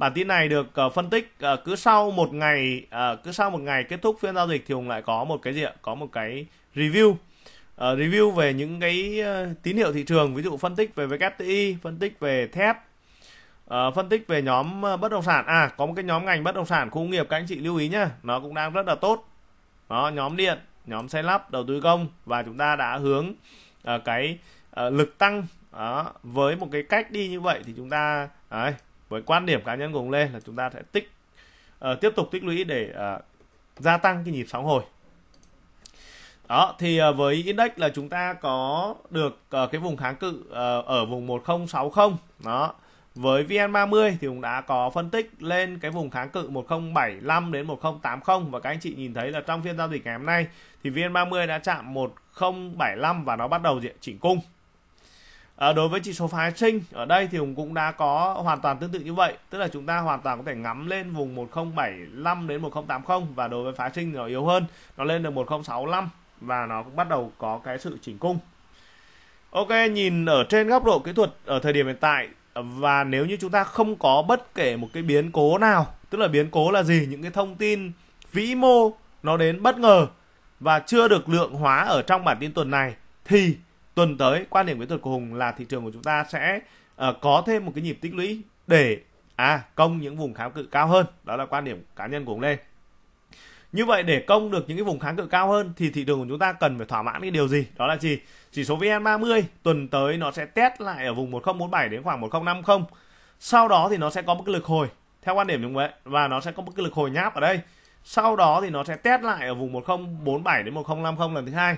Bản tin này được uh, phân tích uh, cứ sau một ngày uh, cứ sau một ngày kết thúc phiên giao dịch thì Hùng lại có một cái gì ạ? Có một cái review uh, review về những cái uh, tín hiệu thị trường ví dụ phân tích về WTI, phân tích về thép, uh, phân tích về nhóm uh, bất động sản. À có một cái nhóm ngành bất động sản khu nghiệp các anh chị lưu ý nhá, nó cũng đang rất là tốt. Đó, nhóm điện, nhóm xây lắp, đầu tư công và chúng ta đã hướng uh, cái uh, lực tăng đó, với một cái cách đi như vậy thì chúng ta đấy, với quan điểm cá nhân của ông Lê là chúng ta sẽ tích uh, tiếp tục tích lũy để uh, gia tăng cái nhịp sóng hồi đó thì uh, với index là chúng ta có được uh, cái vùng kháng cự uh, ở vùng 1060 đó với VN30 thì cũng đã có phân tích lên cái vùng kháng cự 1075 đến 1080 và các anh chị nhìn thấy là trong phiên giao dịch ngày hôm nay thì VN30 đã chạm 1075 và nó bắt đầu chỉnh cung À, đối với chỉ số phái sinh ở đây thì cũng đã có hoàn toàn tương tự như vậy, tức là chúng ta hoàn toàn có thể ngắm lên vùng 1075 đến 1080 và đối với phái sinh nó yếu hơn, nó lên được 1065 và nó cũng bắt đầu có cái sự chỉnh cung. Ok, nhìn ở trên góc độ kỹ thuật ở thời điểm hiện tại và nếu như chúng ta không có bất kể một cái biến cố nào, tức là biến cố là gì? Những cái thông tin vĩ mô nó đến bất ngờ và chưa được lượng hóa ở trong bản tin tuần này thì tuần tới quan điểm với tuần của hùng là thị trường của chúng ta sẽ uh, có thêm một cái nhịp tích lũy để à công những vùng kháng cự cao hơn đó là quan điểm cá nhân của hùng lê như vậy để công được những cái vùng kháng cự cao hơn thì thị trường của chúng ta cần phải thỏa mãn cái điều gì? Đó là gì? Chỉ số VN30 tuần tới nó sẽ test lại ở vùng 1047 đến khoảng 1050. Sau đó thì nó sẽ có một cái lực hồi theo quan điểm như vậy và nó sẽ có một cái lực hồi nháp ở đây. Sau đó thì nó sẽ test lại ở vùng 1047 đến 1050 lần thứ hai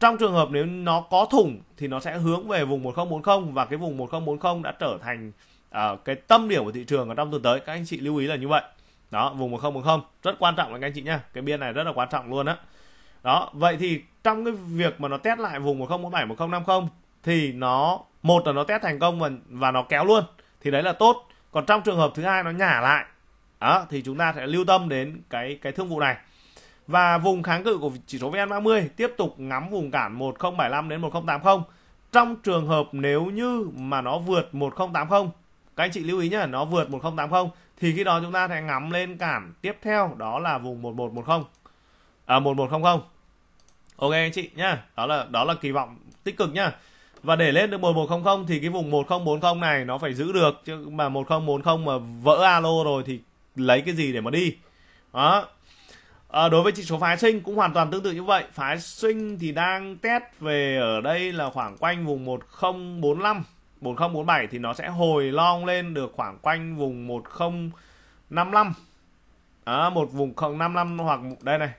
trong trường hợp nếu nó có thủng thì nó sẽ hướng về vùng 1040 và cái vùng 1040 đã trở thành uh, cái tâm điểm của thị trường ở trong tuần tới các anh chị lưu ý là như vậy đó vùng 1040 rất quan trọng là anh chị nhá cái biên này rất là quan trọng luôn á đó. đó vậy thì trong cái việc mà nó test lại vùng 1047 1050 thì nó một là nó test thành công và và nó kéo luôn thì đấy là tốt còn trong trường hợp thứ hai nó nhả lại đó, thì chúng ta sẽ lưu tâm đến cái cái thương vụ này và vùng kháng cự của chỉ số VN30 tiếp tục ngắm vùng cản 1075 đến 1080. Trong trường hợp nếu như mà nó vượt 1080, các anh chị lưu ý nhé, nó vượt 1080 thì khi đó chúng ta sẽ ngắm lên cản tiếp theo đó là vùng 1110. À 1100. Ok anh chị nhá. Đó là đó là kỳ vọng tích cực nhá. Và để lên được 1100 thì cái vùng 1040 này nó phải giữ được chứ mà 1040 mà vỡ alo rồi thì lấy cái gì để mà đi. Đó, À, đối với chỉ số phái sinh cũng hoàn toàn tương tự như vậy. Phái sinh thì đang test về ở đây là khoảng quanh vùng 1045, 1047 thì nó sẽ hồi long lên được khoảng quanh vùng 1055. À, một vùng 055 hoặc đây này.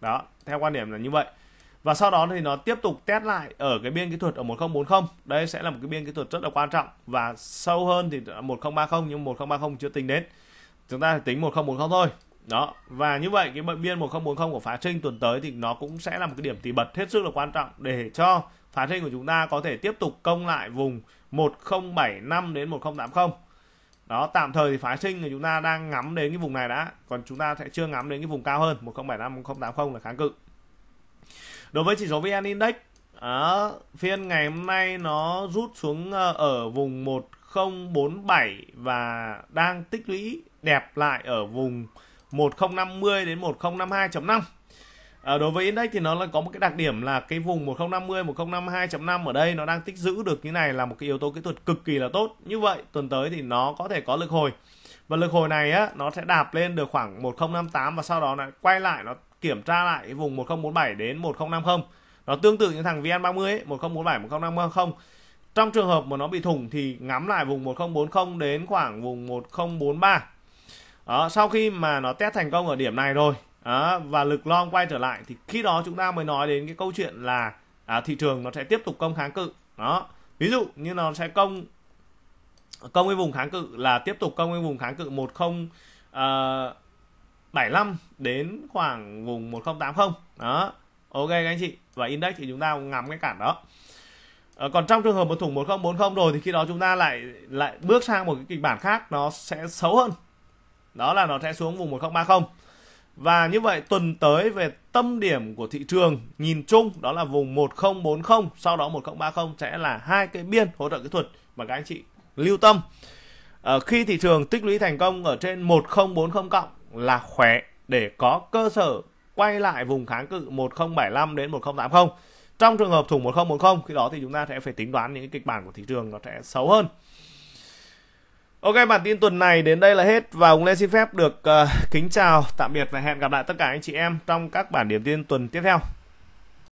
Đó, theo quan điểm là như vậy. Và sau đó thì nó tiếp tục test lại ở cái biên kỹ thuật ở 1040. Đây sẽ là một cái biên kỹ thuật rất là quan trọng và sâu hơn thì 1030 nhưng 1030 chưa tính đến. Chúng ta phải tính 1040 thôi đó và như vậy cái biên 1040 của phá trinh tuần tới thì nó cũng sẽ là một cái điểm tỉ bật hết sức là quan trọng để cho phá trinh của chúng ta có thể tiếp tục công lại vùng 1075 đến 1080 đó tạm thời thì phá sinh của chúng ta đang ngắm đến cái vùng này đã còn chúng ta sẽ chưa ngắm đến cái vùng cao hơn 1075 1080 là kháng cự đối với chỉ số vn index đó, phiên ngày hôm nay nó rút xuống ờ, ở vùng 1047 và đang tích lũy đẹp lại ở vùng 1050 đến 1052.5 À, đối với index thì nó là có một cái đặc điểm là cái vùng 1050 1052.5 ở đây nó đang tích giữ được như này là một cái yếu tố kỹ thuật cực kỳ là tốt. Như vậy tuần tới thì nó có thể có lực hồi. Và lực hồi này á nó sẽ đạp lên được khoảng 1058 và sau đó lại quay lại nó kiểm tra lại cái vùng 1047 đến 1050. Nó tương tự như thằng VN30 ấy, 1047 1050. Trong trường hợp mà nó bị thủng thì ngắm lại vùng 1040 đến khoảng vùng 1043 đó, sau khi mà nó test thành công ở điểm này rồi đó, và lực long quay trở lại thì khi đó chúng ta mới nói đến cái câu chuyện là à, thị trường nó sẽ tiếp tục công kháng cự đó ví dụ như nó sẽ công công cái vùng kháng cự là tiếp tục công cái vùng kháng cự một không 1075 ờ, đến khoảng vùng 1080 đó ok các anh chị và index thì chúng ta ngắm cái cản đó à, còn trong trường hợp một thủng 1040 rồi thì khi đó chúng ta lại lại bước sang một cái kịch bản khác nó sẽ xấu hơn đó là nó sẽ xuống vùng 1030 và như vậy tuần tới về tâm điểm của thị trường nhìn chung đó là vùng 1040 sau đó 1030 sẽ là hai cái biên hỗ trợ kỹ thuật mà các anh chị lưu tâm ở ờ, khi thị trường tích lũy thành công ở trên 1040 cộng là khỏe để có cơ sở quay lại vùng kháng cự 1075 đến 1080 trong trường hợp thủng 1040 khi đó thì chúng ta sẽ phải tính toán những kịch bản của thị trường nó sẽ xấu hơn Ok bản tin tuần này đến đây là hết và ông Lê xin phép được uh, kính chào tạm biệt và hẹn gặp lại tất cả anh chị em trong các bản điểm tin tuần tiếp theo.